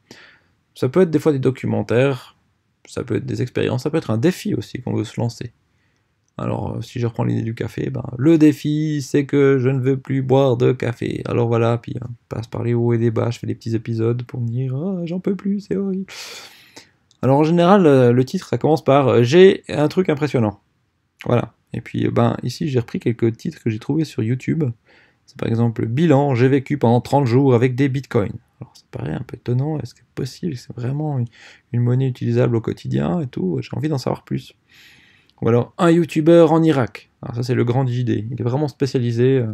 Ça peut être des fois des documentaires, ça peut être des expériences, ça peut être un défi aussi qu'on veut se lancer. Alors, euh, si je reprends l'idée du café, ben, le défi, c'est que je ne veux plus boire de café. Alors voilà, puis euh, passe par les hauts et les bas, je fais des petits épisodes pour me dire oh, j'en peux plus, c'est horrible. Alors en général, le titre, ça commence par j'ai un truc impressionnant. Voilà. Et puis euh, ben, ici, j'ai repris quelques titres que j'ai trouvés sur YouTube. C'est par exemple Bilan, j'ai vécu pendant 30 jours avec des bitcoins. Alors ça paraît un peu étonnant, est-ce que c'est possible C'est vraiment une, monnaie utilisable au quotidien et tout, j'ai envie d'en savoir plus. Ou alors un youtubeur en Irak. Alors ça c'est le grand JD, il est vraiment spécialisé, euh,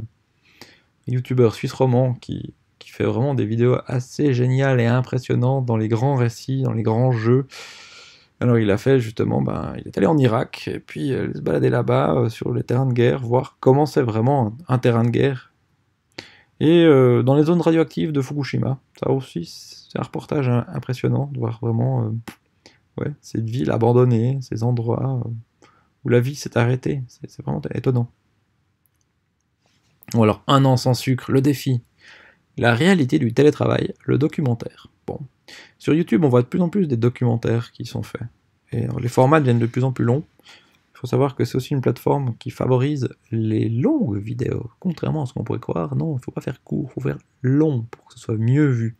youtubeur suisse roman qui, qui fait vraiment des vidéos assez géniales et impressionnantes dans les grands récits, dans les grands jeux. Alors il a fait justement, ben, il est allé en Irak, et puis euh, il se balader là-bas euh, sur les terrains de guerre, voir comment c'est vraiment un, terrain de guerre. Et euh, dans les zones radioactives de Fukushima, ça aussi c'est un reportage impressionnant de voir vraiment cette ville abandonnée, ces endroits où la vie s'est arrêtée, c'est vraiment étonnant. Ou alors un an sans sucre, le défi, la réalité du télétravail, le documentaire. Bon. Sur YouTube, on voit de plus en plus des documentaires qui sont faits. Et les formats deviennent de plus en plus longs. Il faut savoir que c'est aussi une plateforme qui favorise les longues vidéos. Contrairement à ce qu'on pourrait croire, non, il ne faut pas faire court, il faut faire long pour que ce soit mieux vu.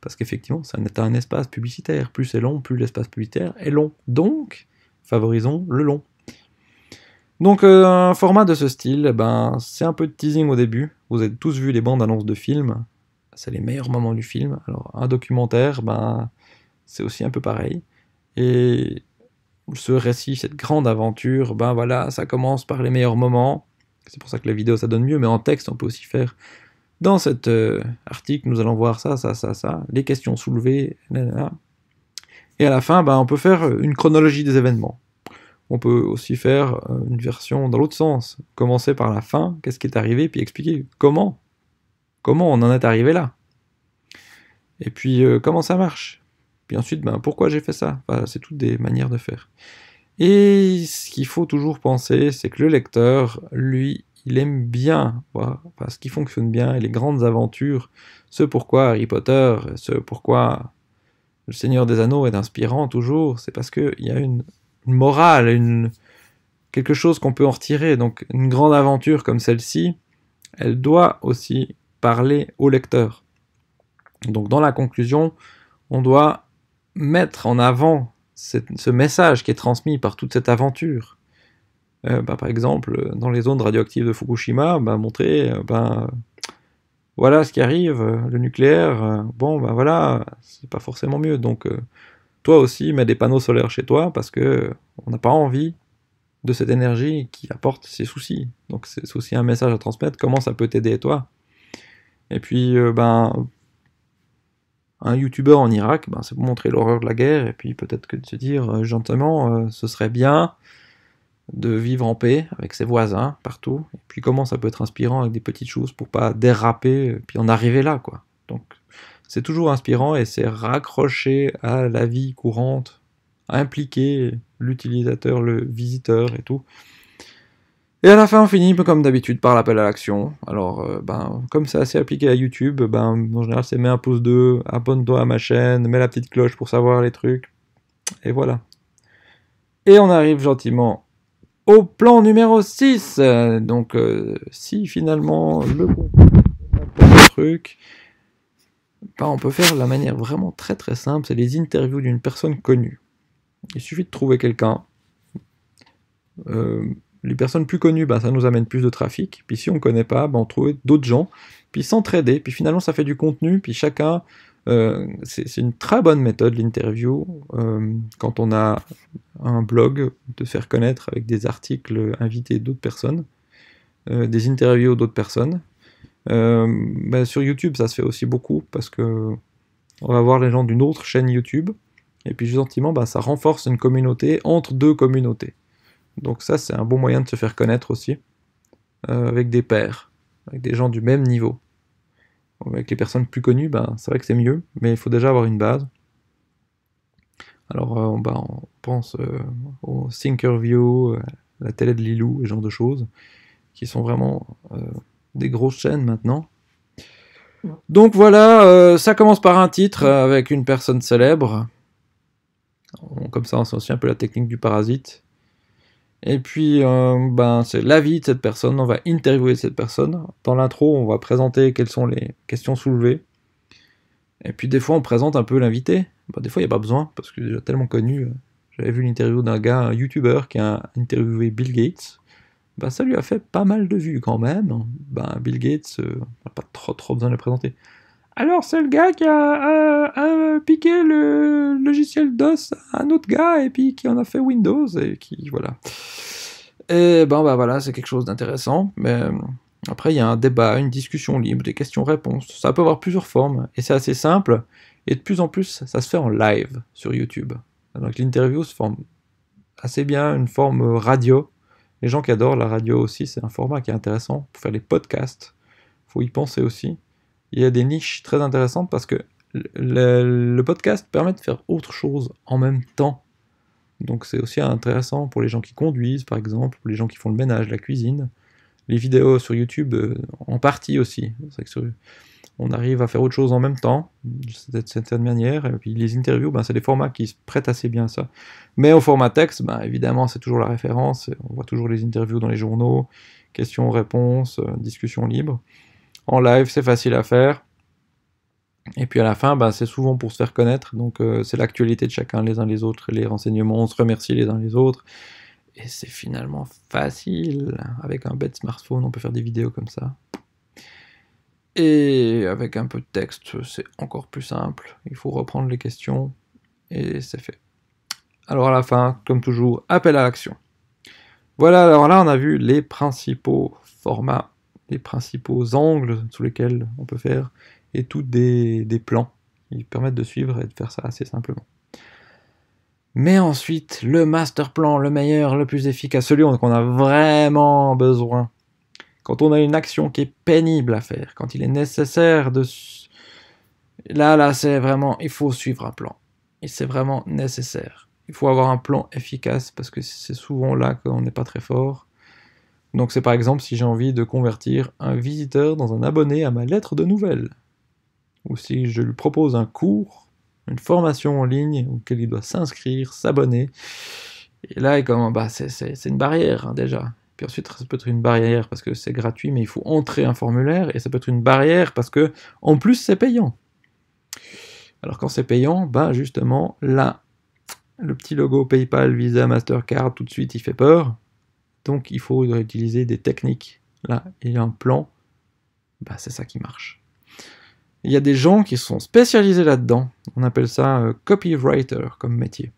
Parce qu'effectivement, ça n'est un espace publicitaire. Plus c'est long, plus l'espace publicitaire est long. Donc, favorisons le long. Donc euh, un format de ce style, eh ben, c'est un peu de teasing au début. Vous avez tous vu les bandes annonces de films c'est les meilleurs moments du film. Alors, un documentaire, ben, c'est aussi un peu pareil. Et ce récit, cette grande aventure, ben voilà, ça commence par les meilleurs moments. C'est pour ça que la vidéo, ça donne mieux, mais en texte, on peut aussi faire. Dans cet euh, article, nous allons voir ça, ça, ça, ça, les questions soulevées, Et à la fin, ben, on peut faire une chronologie des événements. On peut aussi faire euh, une version dans l'autre sens. Commencer par la fin, qu'est-ce qui est arrivé, puis expliquer comment Comment on en est arrivé là Et puis, euh, comment ça marche Puis ensuite, ben, pourquoi j'ai fait ça C'est toutes des manières de faire. Et ce qu'il faut toujours penser, c'est que le lecteur, lui, il aime bien voir ce qui fonctionne bien et les grandes aventures, ce pourquoi Harry Potter, ce pourquoi le Seigneur des Anneaux est inspirant toujours, c'est parce qu'il y a une, morale, une, quelque chose qu'on peut en retirer. Donc une grande aventure comme celle-ci, elle doit aussi parler au lecteur. Donc dans la conclusion, on doit mettre en avant ce message qui est transmis par toute cette aventure. Euh, bah, par exemple, dans les zones radioactives de Fukushima, bah, montrer, euh, bah, voilà ce qui arrive, euh, le nucléaire, bon, ben voilà, c'est pas forcément mieux. Donc, toi aussi, mets des panneaux solaires chez toi parce que on n'a pas envie de cette énergie qui apporte ses soucis. Donc, c'est aussi un message à transmettre, comment ça peut t'aider toi et puis, euh, ben, un youtubeur en Irak, ben, c'est pour montrer l'horreur de la guerre, et puis peut-être que de se dire euh, gentiment, euh, ce serait bien de vivre en paix avec ses voisins partout, et puis comment ça peut être inspirant avec des petites choses pour pas déraper, et puis en arriver là, quoi. Donc, c'est toujours inspirant et c'est raccrocher à la vie courante, impliquer l'utilisateur, le visiteur et tout. Et à la fin, on finit peu comme d'habitude par l'appel à l'action. Alors, euh, ben, comme c'est assez appliqué à YouTube, ben, en général, c'est mets un pouce 2, abonne-toi à ma chaîne, mets la petite cloche pour savoir les trucs. Et voilà. Et on arrive gentiment au plan numéro 6. Donc, euh, si finalement le truc, ben, on peut faire de la manière vraiment très très simple c'est les interviews d'une personne connue. Il suffit de trouver quelqu'un. Euh, les personnes plus connues, bah, ça nous amène plus de trafic. Puis si on ne connaît pas, ben on trouve d'autres gens. Puis s'entraider. Puis finalement, ça fait du contenu. Puis chacun. Euh, c'est une très bonne méthode, l'interview. Euh, quand on a un blog, de faire connaître avec des articles, invités d'autres personnes. Euh, des interviews d'autres personnes. Bah, sur YouTube, ça se fait aussi beaucoup parce que on va voir les gens d'une autre chaîne YouTube. Et puis gentiment, ça renforce une communauté entre deux communautés. Donc ça, c'est un bon moyen de se faire connaître aussi, euh, avec des pairs, avec des gens du même niveau. Avec les personnes plus connues, ben, c'est vrai que c'est mieux, mais il faut déjà avoir une base. Alors euh, ben, on pense euh, au Thinkerview, la télé de Lilou, ce genre de choses, qui sont vraiment des grosses chaînes maintenant. Donc voilà, ça commence par un titre avec une personne célèbre. comme ça, on sent aussi un peu la technique du parasite et puis, euh, ben, c'est l'avis de cette personne. On va interviewer cette personne. Dans l'intro, on va présenter quelles sont les questions soulevées. Et puis, des fois, on présente un peu l'invité. Ben, des fois, il n'y a pas besoin, parce que déjà tellement connu. Euh, j'avais vu l'interview d'un gars, un youtubeur qui a interviewé Bill Gates. Ben, ça lui a fait pas mal de vues quand même. Ben, Bill Gates, euh, on n'a pas trop, trop besoin de le présenter. Alors, c'est le gars qui a un piquer le logiciel DOS à un autre gars et puis qui en a fait Windows et qui voilà. Et ben bah voilà, c'est quelque chose d'intéressant, mais euh, après il y a un débat, une discussion libre, des questions-réponses. Ça peut avoir plusieurs formes et c'est assez simple. Et de plus en plus, ça se fait en live sur YouTube. Donc l'interview se forme assez bien, une forme euh, radio. Les gens qui adorent la radio aussi, c'est un format qui est intéressant pour faire les podcasts. Faut y penser aussi. Il y a des niches très intéressantes parce que le, podcast permet de faire autre chose en même temps. Donc c'est aussi intéressant pour les gens qui conduisent, par exemple, pour les gens qui font le ménage, la cuisine. Les vidéos sur YouTube, euh, en partie aussi. on arrive à faire autre chose en même temps, de certaine manière. Et puis les interviews, ben, c'est des formats qui se prêtent assez bien à ça. Mais au format texte, ben, évidemment, c'est toujours la référence. On voit toujours les interviews dans les journaux, questions-réponses, euh, discussions libres. En live, c'est facile à faire et puis à la fin, bah, c'est souvent pour se faire connaître. Donc euh, c'est l'actualité de chacun les uns les autres, les renseignements, on se remercie les uns les autres. Et c'est finalement facile. Avec un bête smartphone, on peut faire des vidéos comme ça. Et avec un peu de texte, c'est encore plus simple. Il faut reprendre les questions et c'est fait. Alors à la fin, comme toujours, appel à l'action. Voilà, alors là on a vu les principaux formats, les principaux angles sous lesquels on peut faire et toutes des, plans. Ils permettent de suivre et de faire ça assez simplement. Mais ensuite, le master plan, le meilleur, le plus efficace, celui on a vraiment besoin. Quand on a une action qui est pénible à faire, quand il est nécessaire de... Là, là, c'est vraiment... Il faut suivre un plan. Et c'est vraiment nécessaire. Il faut avoir un plan efficace parce que c'est souvent là qu'on n'est pas très fort. Donc c'est par exemple si j'ai envie de convertir un visiteur dans un abonné à ma lettre de nouvelles ou si je lui propose un cours, une formation en ligne auquel il doit s'inscrire, s'abonner. Et là, bah, c'est une barrière hein, déjà. Puis ensuite, ça peut être une barrière parce que c'est gratuit, mais il faut entrer un formulaire. Et ça peut être une barrière parce que, en plus, c'est payant. Alors quand c'est payant, bah justement, là, le petit logo PayPal, Visa, Mastercard, tout de suite, il fait peur. Donc il faut utiliser des techniques. Là, il et un plan, bah, c'est ça qui marche. Il y a des gens qui sont spécialisés là-dedans. On appelle ça euh, copywriter comme métier.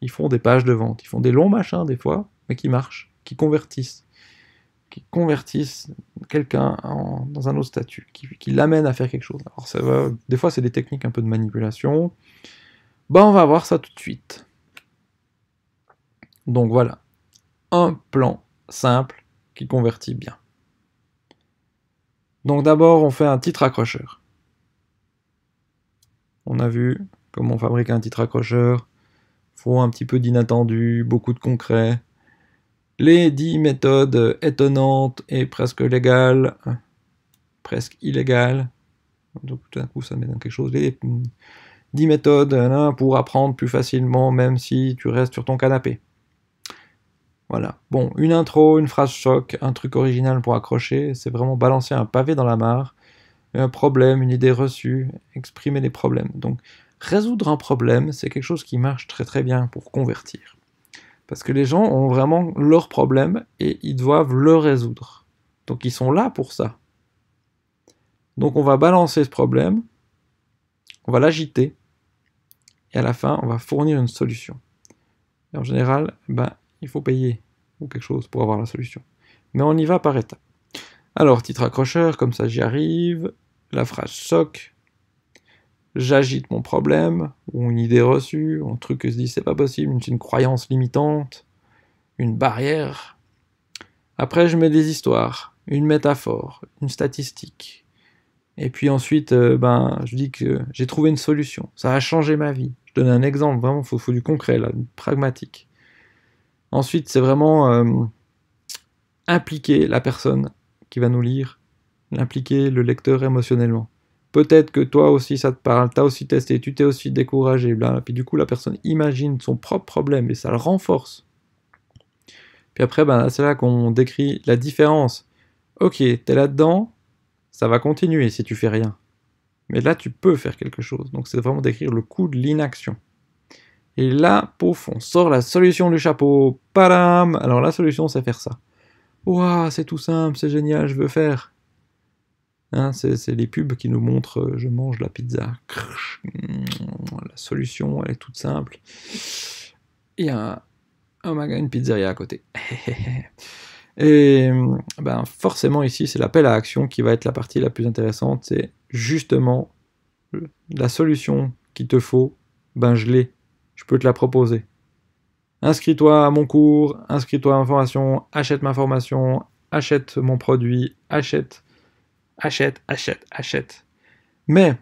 Ils font des pages de vente, ils font des longs machins des fois, mais qui marchent, qui convertissent. Qui convertissent quelqu'un dans un autre statut, qui, l'amène à faire quelque chose. Alors ça va, des fois c'est des techniques un peu de manipulation. Ben on va voir ça tout de suite. Donc voilà, un plan simple qui convertit bien. Donc d'abord, on fait un titre accrocheur on a vu comment on fabrique un titre accrocheur. Faut un petit peu d'inattendu, beaucoup de concret. Les dix méthodes étonnantes et presque légales, presque illégales. Donc tout d'un coup, ça met dans quelque chose. Les dix méthodes hein, pour apprendre plus facilement, même si tu restes sur ton canapé. Voilà. Bon, une intro, une phrase choc, un truc original pour accrocher, c'est vraiment balancer un pavé dans la mare un problème, une idée reçue, exprimer des problèmes. Donc résoudre un problème, c'est quelque chose qui marche très très bien pour convertir. Parce que les gens ont vraiment leur problème et ils doivent le résoudre. Donc ils sont là pour ça. Donc on va balancer ce problème, on va l'agiter, et à la fin, on va fournir une solution. Et en général, ben, il faut payer ou quelque chose pour avoir la solution. Mais on y va par étapes. Alors, titre accrocheur, comme ça j'y arrive la phrase choc, j'agite mon problème, ou une idée reçue, un truc que se dit c'est pas possible, une, croyance limitante, une barrière. Après, je mets des histoires, une métaphore, une statistique. Et puis ensuite, euh, ben, je dis que j'ai trouvé une solution. Ça a changé ma vie. Je donne un exemple, vraiment, il faut, du concret, là, pragmatique. Ensuite, c'est vraiment euh, impliquer la personne qui va nous lire impliquer le lecteur émotionnellement. Peut-être que toi aussi ça te parle, t'as aussi testé, tu t'es aussi découragé, Puis du coup, la personne imagine son propre problème et ça le renforce. Puis après, ben, c'est là qu'on décrit la différence. Ok, t'es là-dedans, ça va continuer si tu fais rien. Mais là, tu peux faire quelque chose. Donc, c'est vraiment décrire le coût de l'inaction. Et là, pouf, on sort la solution du chapeau. Padam Alors, la solution, c'est faire ça. Ouah, c'est tout simple, c'est génial, je veux faire. Hein, c'est les pubs qui nous montrent euh, je mange la pizza. Mmh, la solution, elle est toute simple. Il y a une pizzeria à côté. [laughs] Et mmh, ben, forcément, ici, c'est l'appel à action qui va être la partie la plus intéressante. C'est justement euh, la solution qu'il te faut. Ben, je l'ai. Je peux te la proposer. Inscris-toi à mon cours, inscris-toi à ma formation, achète ma formation, achète mon produit, achète achète, achète, achète. Mais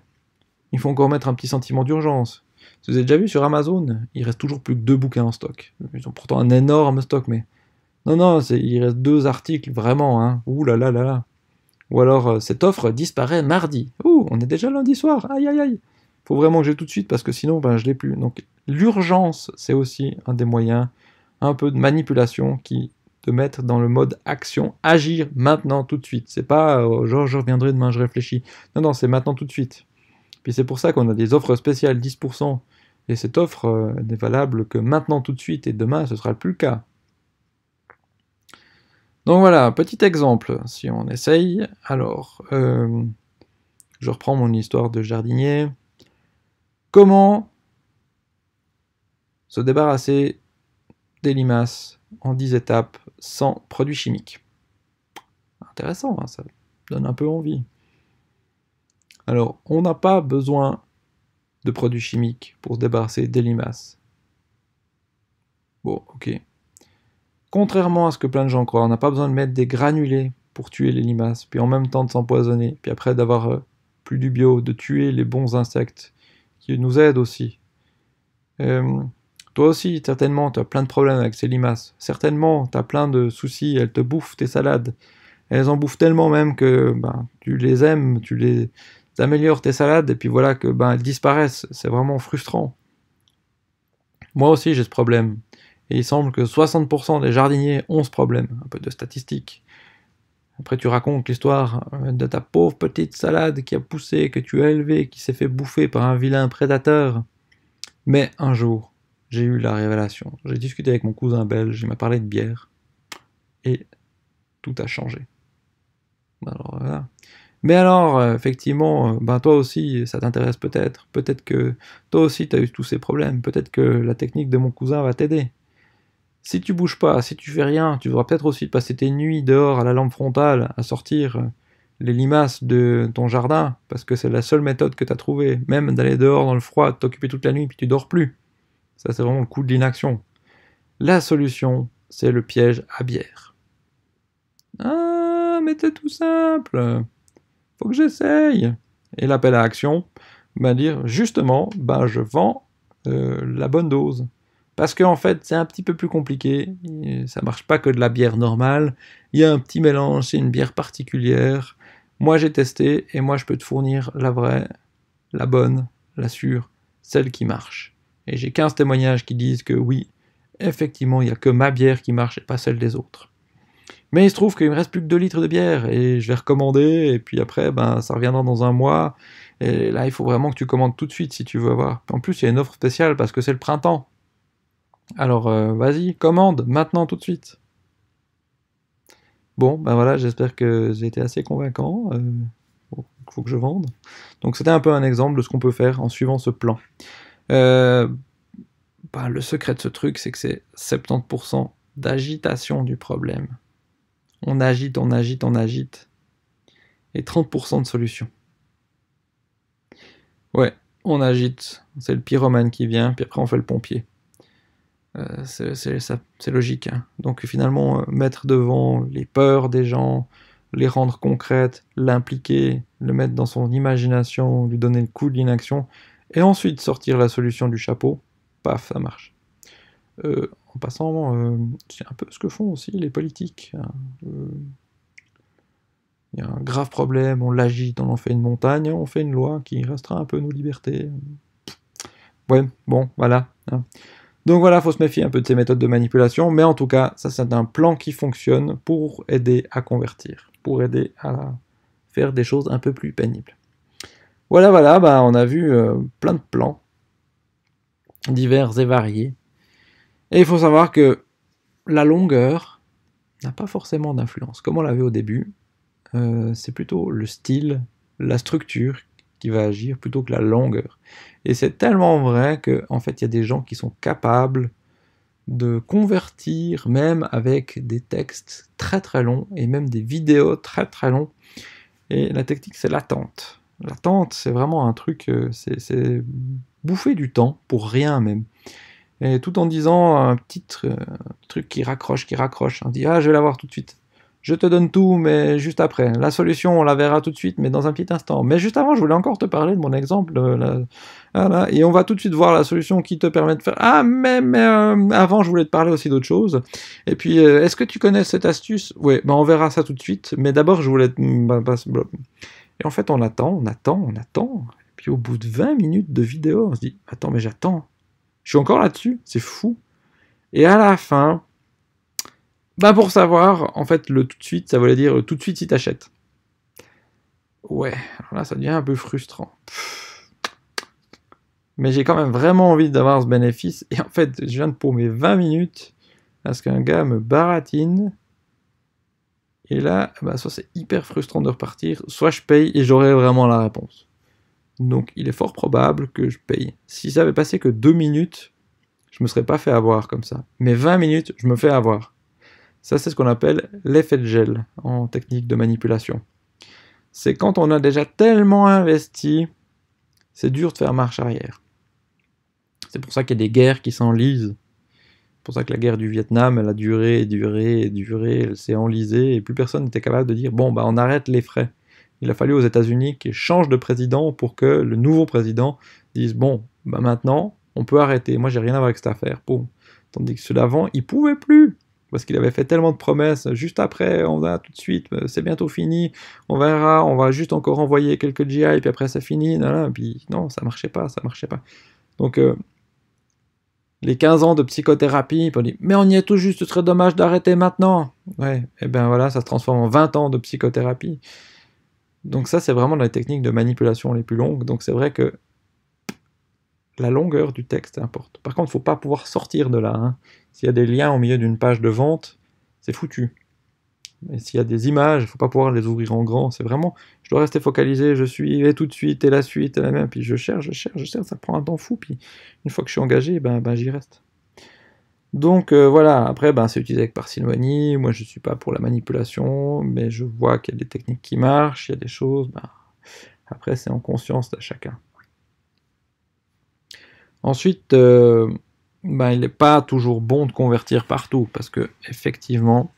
il faut encore mettre un petit sentiment d'urgence. vous avez déjà vu sur Amazon, il reste toujours plus que deux bouquins en stock. Ils ont pourtant un énorme stock, mais non, non, il reste deux articles vraiment. Hein. Ouh là là là là. Ou alors euh, cette offre disparaît mardi. Ouh, on est déjà lundi soir. Aïe aïe aïe. Faut vraiment que j'ai tout de suite parce que sinon, ben, je l'ai plus. Donc l'urgence, c'est aussi un des moyens, un peu de manipulation qui de mettre dans le mode action, agir maintenant tout de suite. C'est pas euh, oh, genre je reviendrai demain, je réfléchis. Non, non, c'est maintenant tout de suite. Puis c'est pour ça qu'on a des offres spéciales 10%. Et cette offre euh, n'est valable que maintenant tout de suite et demain ce sera plus le cas. Donc voilà, petit exemple, si on essaye. Alors, euh, je reprends mon histoire de jardinier. Comment se débarrasser des limaces en 10 étapes sans produits chimiques. Intéressant, hein, ça donne un peu envie. Alors, on n'a pas besoin de produits chimiques pour se débarrasser des limaces. Bon, ok. Contrairement à ce que plein de gens croient, on n'a pas besoin de mettre des granulés pour tuer les limaces, puis en même temps de s'empoisonner, puis après d'avoir euh, plus du bio, de tuer les bons insectes, qui nous aident aussi. Euh, toi aussi, certainement, tu as plein de problèmes avec ces limaces. Certainement, tu as plein de soucis, elles te bouffent tes salades. Elles en bouffent tellement même que ben, tu les aimes, tu les améliores tes salades, et puis voilà que ben, elles disparaissent. C'est vraiment frustrant. Moi aussi, j'ai ce problème. Et il semble que 60% des jardiniers ont ce problème. Un peu de statistique. Après, tu racontes l'histoire euh, de ta pauvre petite salade qui a poussé, que tu as élevée, qui s'est fait bouffer par un vilain prédateur. Mais un jour, j'ai eu la révélation. J'ai discuté avec mon cousin belge, il m'a parlé de bière, et tout a changé. Alors voilà. Mais alors, euh, effectivement, euh, ben toi aussi, ça t'intéresse peut-être. Peut-être que toi aussi, tu as eu tous ces problèmes. Peut-être que la technique de mon cousin va t'aider. Si tu bouges pas, si tu fais rien, tu devras peut-être aussi passer tes nuits dehors à la lampe frontale, à sortir euh, les limaces de ton jardin, parce que c'est la seule méthode que tu as trouvée. Même d'aller dehors dans le froid, t'occuper toute la nuit, puis tu dors plus. Ça, c'est vraiment le coût de l'inaction. La solution, c'est le piège à bière. Ah, mais c'est tout simple. Faut que j'essaye. Et l'appel à action va dire justement, ben je vends euh, la bonne dose. Parce qu'en en fait, c'est un petit peu plus compliqué. Ça marche pas que de la bière normale. Il y a un petit mélange, c'est une bière particulière. Moi, j'ai testé et moi, je peux te fournir la vraie, la bonne, la sûre, celle qui marche. Et j'ai 15 témoignages qui disent que oui, effectivement, il n'y a que ma bière qui marche et pas celle des autres. Mais il se trouve qu'il me reste plus que 2 litres de bière et je vais recommander et puis après ben ça reviendra dans un mois et là il faut vraiment que tu commandes tout de suite si tu veux avoir. En plus il y a une offre spéciale parce que c'est le printemps. Alors euh, vas-y, commande maintenant tout de suite. Bon ben voilà, j'espère que j'ai été assez convaincant. Il euh, faut que je vende. Donc c'était un peu un exemple de ce qu'on peut faire en suivant ce plan. Euh, bah, le secret de ce truc, c'est que c'est 70% d'agitation du problème. On agite, on agite, on agite. Et 30% de solution. Ouais, on agite. C'est le pyromane qui vient, puis après on fait le pompier. Euh, c'est logique. Hein. Donc finalement, euh, mettre devant les peurs des gens, les rendre concrètes, l'impliquer, le mettre dans son imagination, lui donner le coup de l'inaction, et ensuite sortir la solution du chapeau, paf, ça marche. Euh, en passant, euh, c'est un peu ce que font aussi les politiques. Hein. Euh, il y a un grave problème, on l'agite, on en fait une montagne, on fait une loi qui restera un peu nos libertés. Ouais, bon, voilà. Hein. Donc voilà, il faut se méfier un peu de ces méthodes de manipulation, mais en tout cas, ça c'est un plan qui fonctionne pour aider à convertir, pour aider à faire des choses un peu plus pénibles. Voilà, voilà, bah, on a vu euh, plein de plans divers et variés. Et il faut savoir que la longueur n'a pas forcément d'influence. Comme on l'avait au début, euh, c'est plutôt le style, la structure qui va agir plutôt que la longueur. Et c'est tellement vrai qu'en en fait, il y a des gens qui sont capables de convertir même avec des textes très très longs et même des vidéos très très longs. Et la technique, c'est l'attente l'attente, c'est vraiment un truc, euh, c'est bouffer du temps pour rien même. Et tout en disant un petit euh, truc qui raccroche, qui raccroche, on dit ah je vais l'avoir tout de suite. Je te donne tout, mais juste après. La solution, on la verra tout de suite, mais dans un petit instant. Mais juste avant, je voulais encore te parler de mon exemple. Euh, ah, et on va tout de suite voir la solution qui te permet de faire. Ah, mais, avant, je voulais te parler aussi d'autre chose. Et puis, est-ce que tu connais cette astuce Oui, ben, on verra ça tout de suite. Mais d'abord, je voulais. Te... Bah, bah, et en fait, on attend, on attend, on attend. Et puis au bout de 20 minutes de vidéo, on se dit Attends, mais j'attends. Je suis encore là-dessus, c'est fou. Et à la fin, bah pour savoir, en fait, le tout de suite, ça voulait dire tout de suite si t'achètes. Ouais, alors là, ça devient un peu frustrant. Mais j'ai quand même vraiment envie d'avoir ce bénéfice. Et en fait, je viens de paumer 20 minutes, parce qu'un gars me baratine et là, bah, soit c'est hyper frustrant de repartir, soit je paye et j'aurai vraiment la réponse. Donc il est fort probable que je paye. Si ça avait passé que 2 minutes, je me serais pas fait avoir comme ça. Mais 20 minutes, je me fais avoir. Ça, c'est ce qu'on appelle l'effet de gel en technique de manipulation. C'est quand on a déjà tellement investi, c'est dur de faire marche arrière. C'est pour ça qu'il y a des guerres qui s'enlisent pour ça que la guerre du Vietnam, elle a duré, duré, duré, elle s'est enlisée, et plus personne n'était capable de dire, bon, bah, on arrête les frais. Il a fallu aux États-Unis qu'ils changent de président pour que le nouveau président dise, bon, bah, maintenant, on peut arrêter, moi, j'ai rien à voir avec cette affaire. Tandis que ceux d'avant, ils pouvaient plus parce qu'il avait fait tellement de promesses, juste après, on va tout de suite, euh, c'est bientôt fini, on verra, on va juste encore envoyer quelques GI, puis après c'est fini, puis non, ça marchait pas, ça marchait pas. Donc euh, les 15 ans de psychothérapie, on dit Mais on y est tout juste, ce serait dommage d'arrêter maintenant. Ouais, et eh bien voilà, ça se transforme en 20 ans de psychothérapie. Donc, ça, c'est vraiment dans les techniques de manipulation les plus longues. Donc, c'est vrai que la longueur du texte importe. Par contre, il ne faut pas pouvoir sortir de là. Hein. S'il y a des liens au milieu d'une page de vente, c'est foutu. Mais s'il y a des images, il ne faut pas pouvoir les ouvrir en grand. C'est vraiment, je dois rester focalisé, je suis, et tout de suite, et la suite, et la même. Puis je cherche, je cherche, je cherche, ça prend un temps fou. Puis une fois que je suis engagé, ben, ben j'y reste. Donc euh, voilà, après, ben, c'est utilisé avec parcimonie. Moi, je ne suis pas pour la manipulation, mais je vois qu'il y a des techniques qui marchent, il y a des choses. Ben, après, c'est en conscience de chacun. Ensuite, euh, ben, il n'est pas toujours bon de convertir partout, parce que effectivement,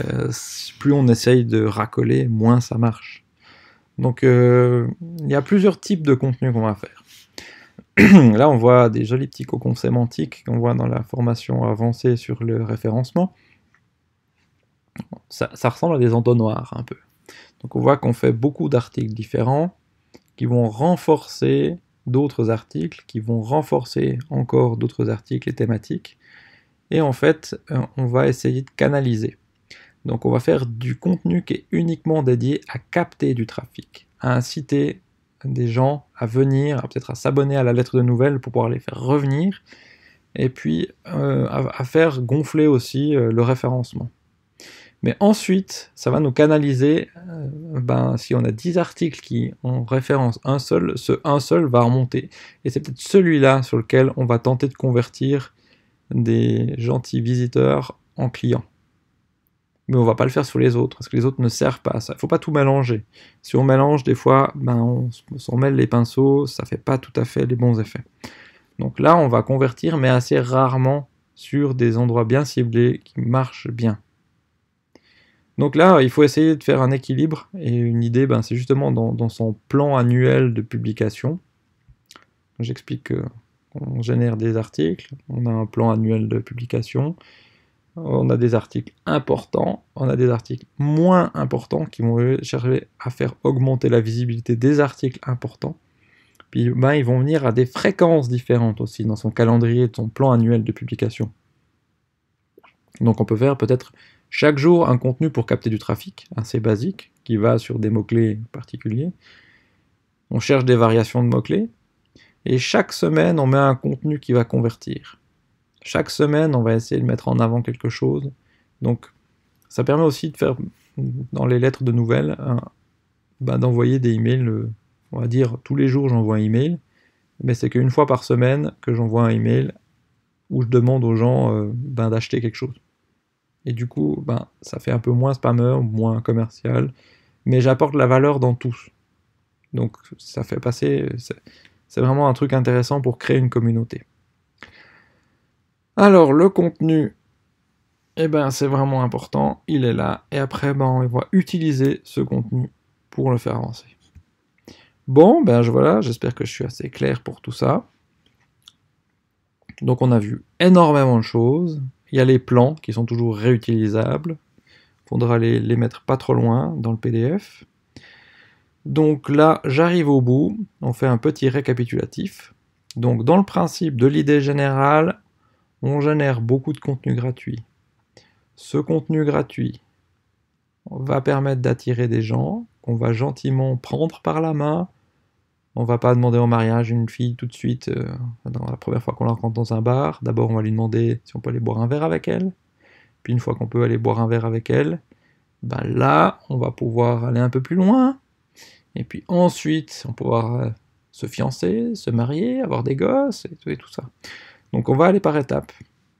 euh, plus on essaye de racoler, moins ça marche. Donc euh, il y a plusieurs types de contenu qu'on va faire. [clears throat] Là, on voit des jolis petits cocons sémantiques qu'on voit dans la formation avancée sur le référencement. Ça, ça ressemble à des entonnoirs un peu. Donc on voit qu'on fait beaucoup d'articles différents qui vont renforcer d'autres articles, qui vont renforcer encore d'autres articles et thématiques. Et en fait, euh, on va essayer de canaliser. Donc on va faire du contenu qui est uniquement dédié à capter du trafic, à inciter des gens à venir, peut-être à s'abonner à la lettre de nouvelles pour pouvoir les faire revenir, et puis euh, à, faire gonfler aussi euh, le référencement. Mais ensuite, ça va nous canaliser, euh, ben, si on a 10 articles qui ont référence un seul, ce un seul va remonter. Et c'est peut-être celui-là sur lequel on va tenter de convertir des gentils visiteurs en clients mais on va pas le faire sur les autres, parce que les autres ne servent pas à ça. Il faut pas tout mélanger. Si on mélange, des fois, ben, on s'en mêle les pinceaux, ça fait pas tout à fait les bons effets. Donc là, on va convertir, mais assez rarement sur des endroits bien ciblés qui marchent bien. Donc là, il faut essayer de faire un équilibre, et une idée, ben, c'est justement dans, son plan annuel de publication. J'explique qu'on génère des articles, on a un plan annuel de publication, on a des articles importants, on a des articles moins importants qui vont chercher à faire augmenter la visibilité des articles importants. Puis ben, ils vont venir à des fréquences différentes aussi dans son calendrier, son plan annuel de publication. Donc on peut faire peut-être chaque jour un contenu pour capter du trafic, assez basique, qui va sur des mots-clés particuliers. On cherche des variations de mots-clés. Et chaque semaine, on met un contenu qui va convertir chaque semaine, on va essayer de mettre en avant quelque chose. Donc, ça permet aussi de faire, dans les lettres de nouvelles, bah, d'envoyer des emails. Euh, on va dire tous les jours, j'envoie un email. Mais c'est qu'une fois par semaine que j'envoie un email où je demande aux gens euh, ben, d'acheter quelque chose. Et du coup, ben ça fait un peu moins spammeur, moins commercial. Mais j'apporte la valeur dans tous. Donc, ça fait passer. C'est vraiment un truc intéressant pour créer une communauté. Alors, le contenu, eh ben, c'est vraiment important, il est là, et après, ben, on va utiliser ce contenu pour le faire avancer. Bon, ben je, voilà, j'espère que je suis assez clair pour tout ça. Donc on a vu énormément de choses. Il y a les plans qui sont toujours réutilisables. Il faudra les mettre pas trop loin dans le PDF. Donc là, j'arrive au bout. On fait un petit récapitulatif. Donc dans le principe de l'idée générale, on génère beaucoup de contenu gratuit. Ce contenu gratuit va permettre d'attirer des gens qu'on va gentiment prendre par la main. On va pas demander en mariage une fille tout de suite, euh, dans la première fois qu'on la rencontre dans un bar. D'abord, on va lui demander si on peut aller boire un verre avec elle. Puis une fois qu'on peut aller boire un verre avec elle, ben là, on va pouvoir aller un peu plus loin. Et puis ensuite, on pouvoir euh, se fiancer, se marier, avoir des gosses et tout ça. Donc on va aller par étapes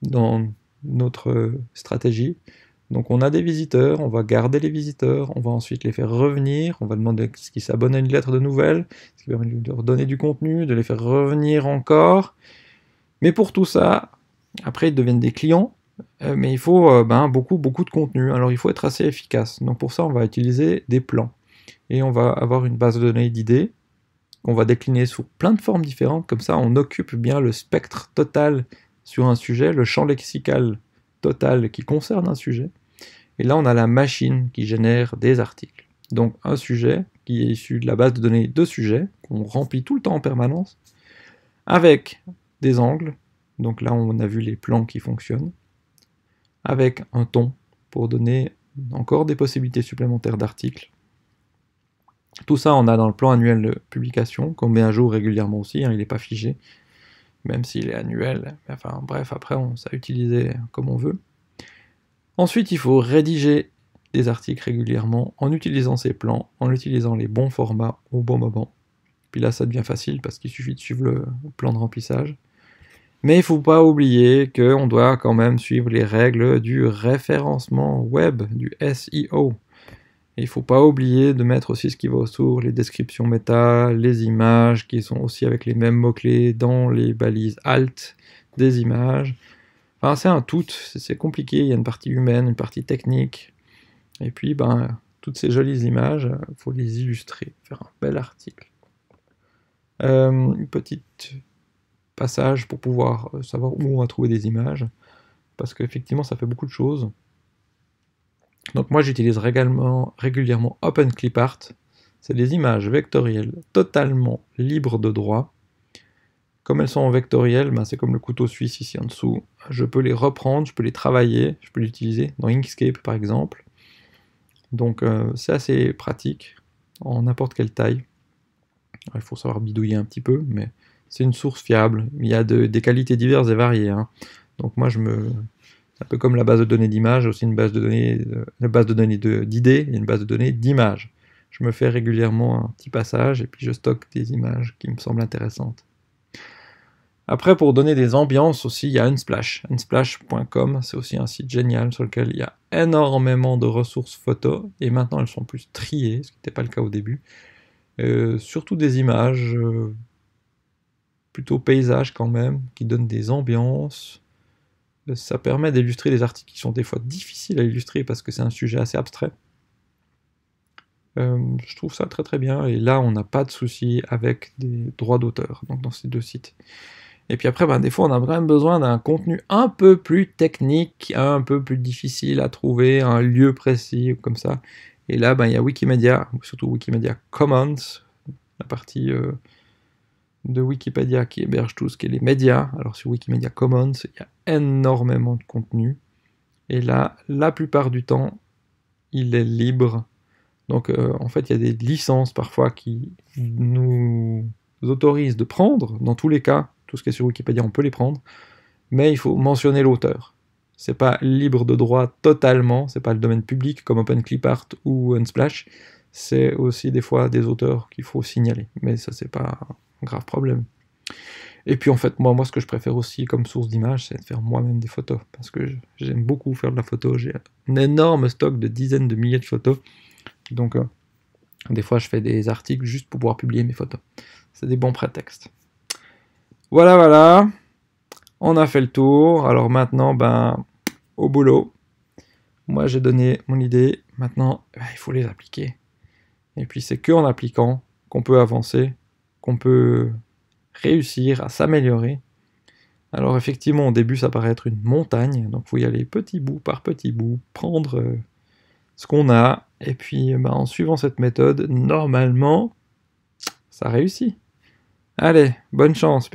dans notre stratégie. Donc on a des visiteurs, on va garder les visiteurs, on va ensuite les faire revenir, on va demander ce qui s'abonnent à une lettre de nouvelles, ce qui permet de leur donner du contenu, de les faire revenir encore. Mais pour tout ça, après ils deviennent des clients, euh, mais il faut euh, ben, beaucoup, beaucoup de contenu. Alors il faut être assez efficace. Donc pour ça, on va utiliser des plans. Et on va avoir une base de données d'idées on va décliner sous plein de formes différentes, comme ça on occupe bien le spectre total sur un sujet, le champ lexical total qui concerne un sujet. Et là, on a la machine qui génère des articles. Donc un sujet qui est issu de la base de données de sujets, qu'on remplit tout le temps en permanence, avec des angles, donc là on a vu les plans qui fonctionnent, avec un ton pour donner encore des possibilités supplémentaires d'articles, tout ça, on a dans le plan annuel de publication, qu'on met à jour régulièrement aussi, hein, il n'est pas figé, même s'il est annuel. Enfin bref, après, on sait utiliser comme on veut. Ensuite, il faut rédiger des articles régulièrement en utilisant ces plans, en utilisant les bons formats au bon moment. Puis là, ça devient facile parce qu'il suffit de suivre le plan de remplissage. Mais il ne faut pas oublier qu'on doit quand même suivre les règles du référencement web, du SEO. Et il ne faut pas oublier de mettre aussi ce qui va autour, les descriptions méta, les images qui sont aussi avec les mêmes mots-clés dans les balises alt des images. Enfin, c'est un tout, c'est compliqué, il y a une partie humaine, une partie technique. Et puis, ben, toutes ces jolies images, il faut les illustrer, faire un bel article. Euh, une petite passage pour pouvoir euh, savoir où on va trouver des images, parce qu'effectivement, ça fait beaucoup de choses. Donc moi j'utilise régulièrement, OpenClipArt. C'est des images vectorielles totalement libres de droit. Comme elles sont en vectoriel, ben, c'est comme le couteau suisse ici en dessous. Je peux les reprendre, je peux les travailler, je peux l'utiliser dans Inkscape par exemple. Donc euh, c'est assez pratique en n'importe quelle taille. il faut savoir bidouiller un petit peu, mais c'est une source fiable. Il y a des qualités diverses et variées. Hein. Donc moi je me, un peu comme la base de données d'images, aussi une base de données, euh, base de données d'idées et une base de données d'images. Je me fais régulièrement un petit passage et puis je stocke des images qui me semblent intéressantes. Après, pour donner des ambiances aussi, il y a Unsplash. Unsplash.com, c'est aussi un site génial sur lequel il y a énormément de ressources photos et maintenant elles sont plus triées, ce qui n'était pas le cas au début. Euh, surtout des images, euh, plutôt paysages quand même, qui donnent des ambiances, ça permet d'illustrer des articles qui sont des fois difficiles à illustrer parce que c'est un sujet assez abstrait. Euh, je trouve ça très très bien et là on n'a pas de souci avec des droits d'auteur donc dans ces deux sites. Et puis après, ben, des fois on a vraiment besoin d'un contenu un peu plus technique, un peu plus difficile à trouver, un lieu précis comme ça. Et là, ben, il y a Wikimedia, surtout Wikimedia Commons, la partie euh, de Wikipédia qui héberge tout ce qui est les médias. Alors sur Wikimedia Commons, il y a énormément de contenu. Et là, la plupart du temps, il est libre. Donc euh, en fait, il y a des licences parfois qui nous autorisent de prendre. Dans tous les cas, tout ce qui est sur Wikipédia, on peut les prendre. Mais il faut mentionner l'auteur. C'est pas libre de droit totalement, c'est pas le domaine public comme OpenClipArt ou Unsplash. C'est aussi des fois des auteurs qu'il faut signaler. Mais ça, c'est pas grave problème. Et puis en fait, moi, moi ce que je préfère aussi comme source d'image, c'est de faire moi-même des photos. Parce que j'aime beaucoup faire de la photo. J'ai un énorme stock de dizaines de milliers de photos. Donc euh, des fois, je fais des articles juste pour pouvoir publier mes photos. C'est des bons prétextes. Voilà, voilà. On a fait le tour. Alors maintenant, ben, au boulot. Moi, j'ai donné mon idée. Maintenant, ben, il faut les appliquer. Et puis, c'est que en appliquant qu'on peut avancer peut réussir à s'améliorer. Alors effectivement, au début, ça paraît être une montagne, donc vous y allez petit bout par petit bout, prendre euh, ce qu'on a, et puis eh ben, en suivant cette méthode, normalement, ça réussit. Allez, bonne chance,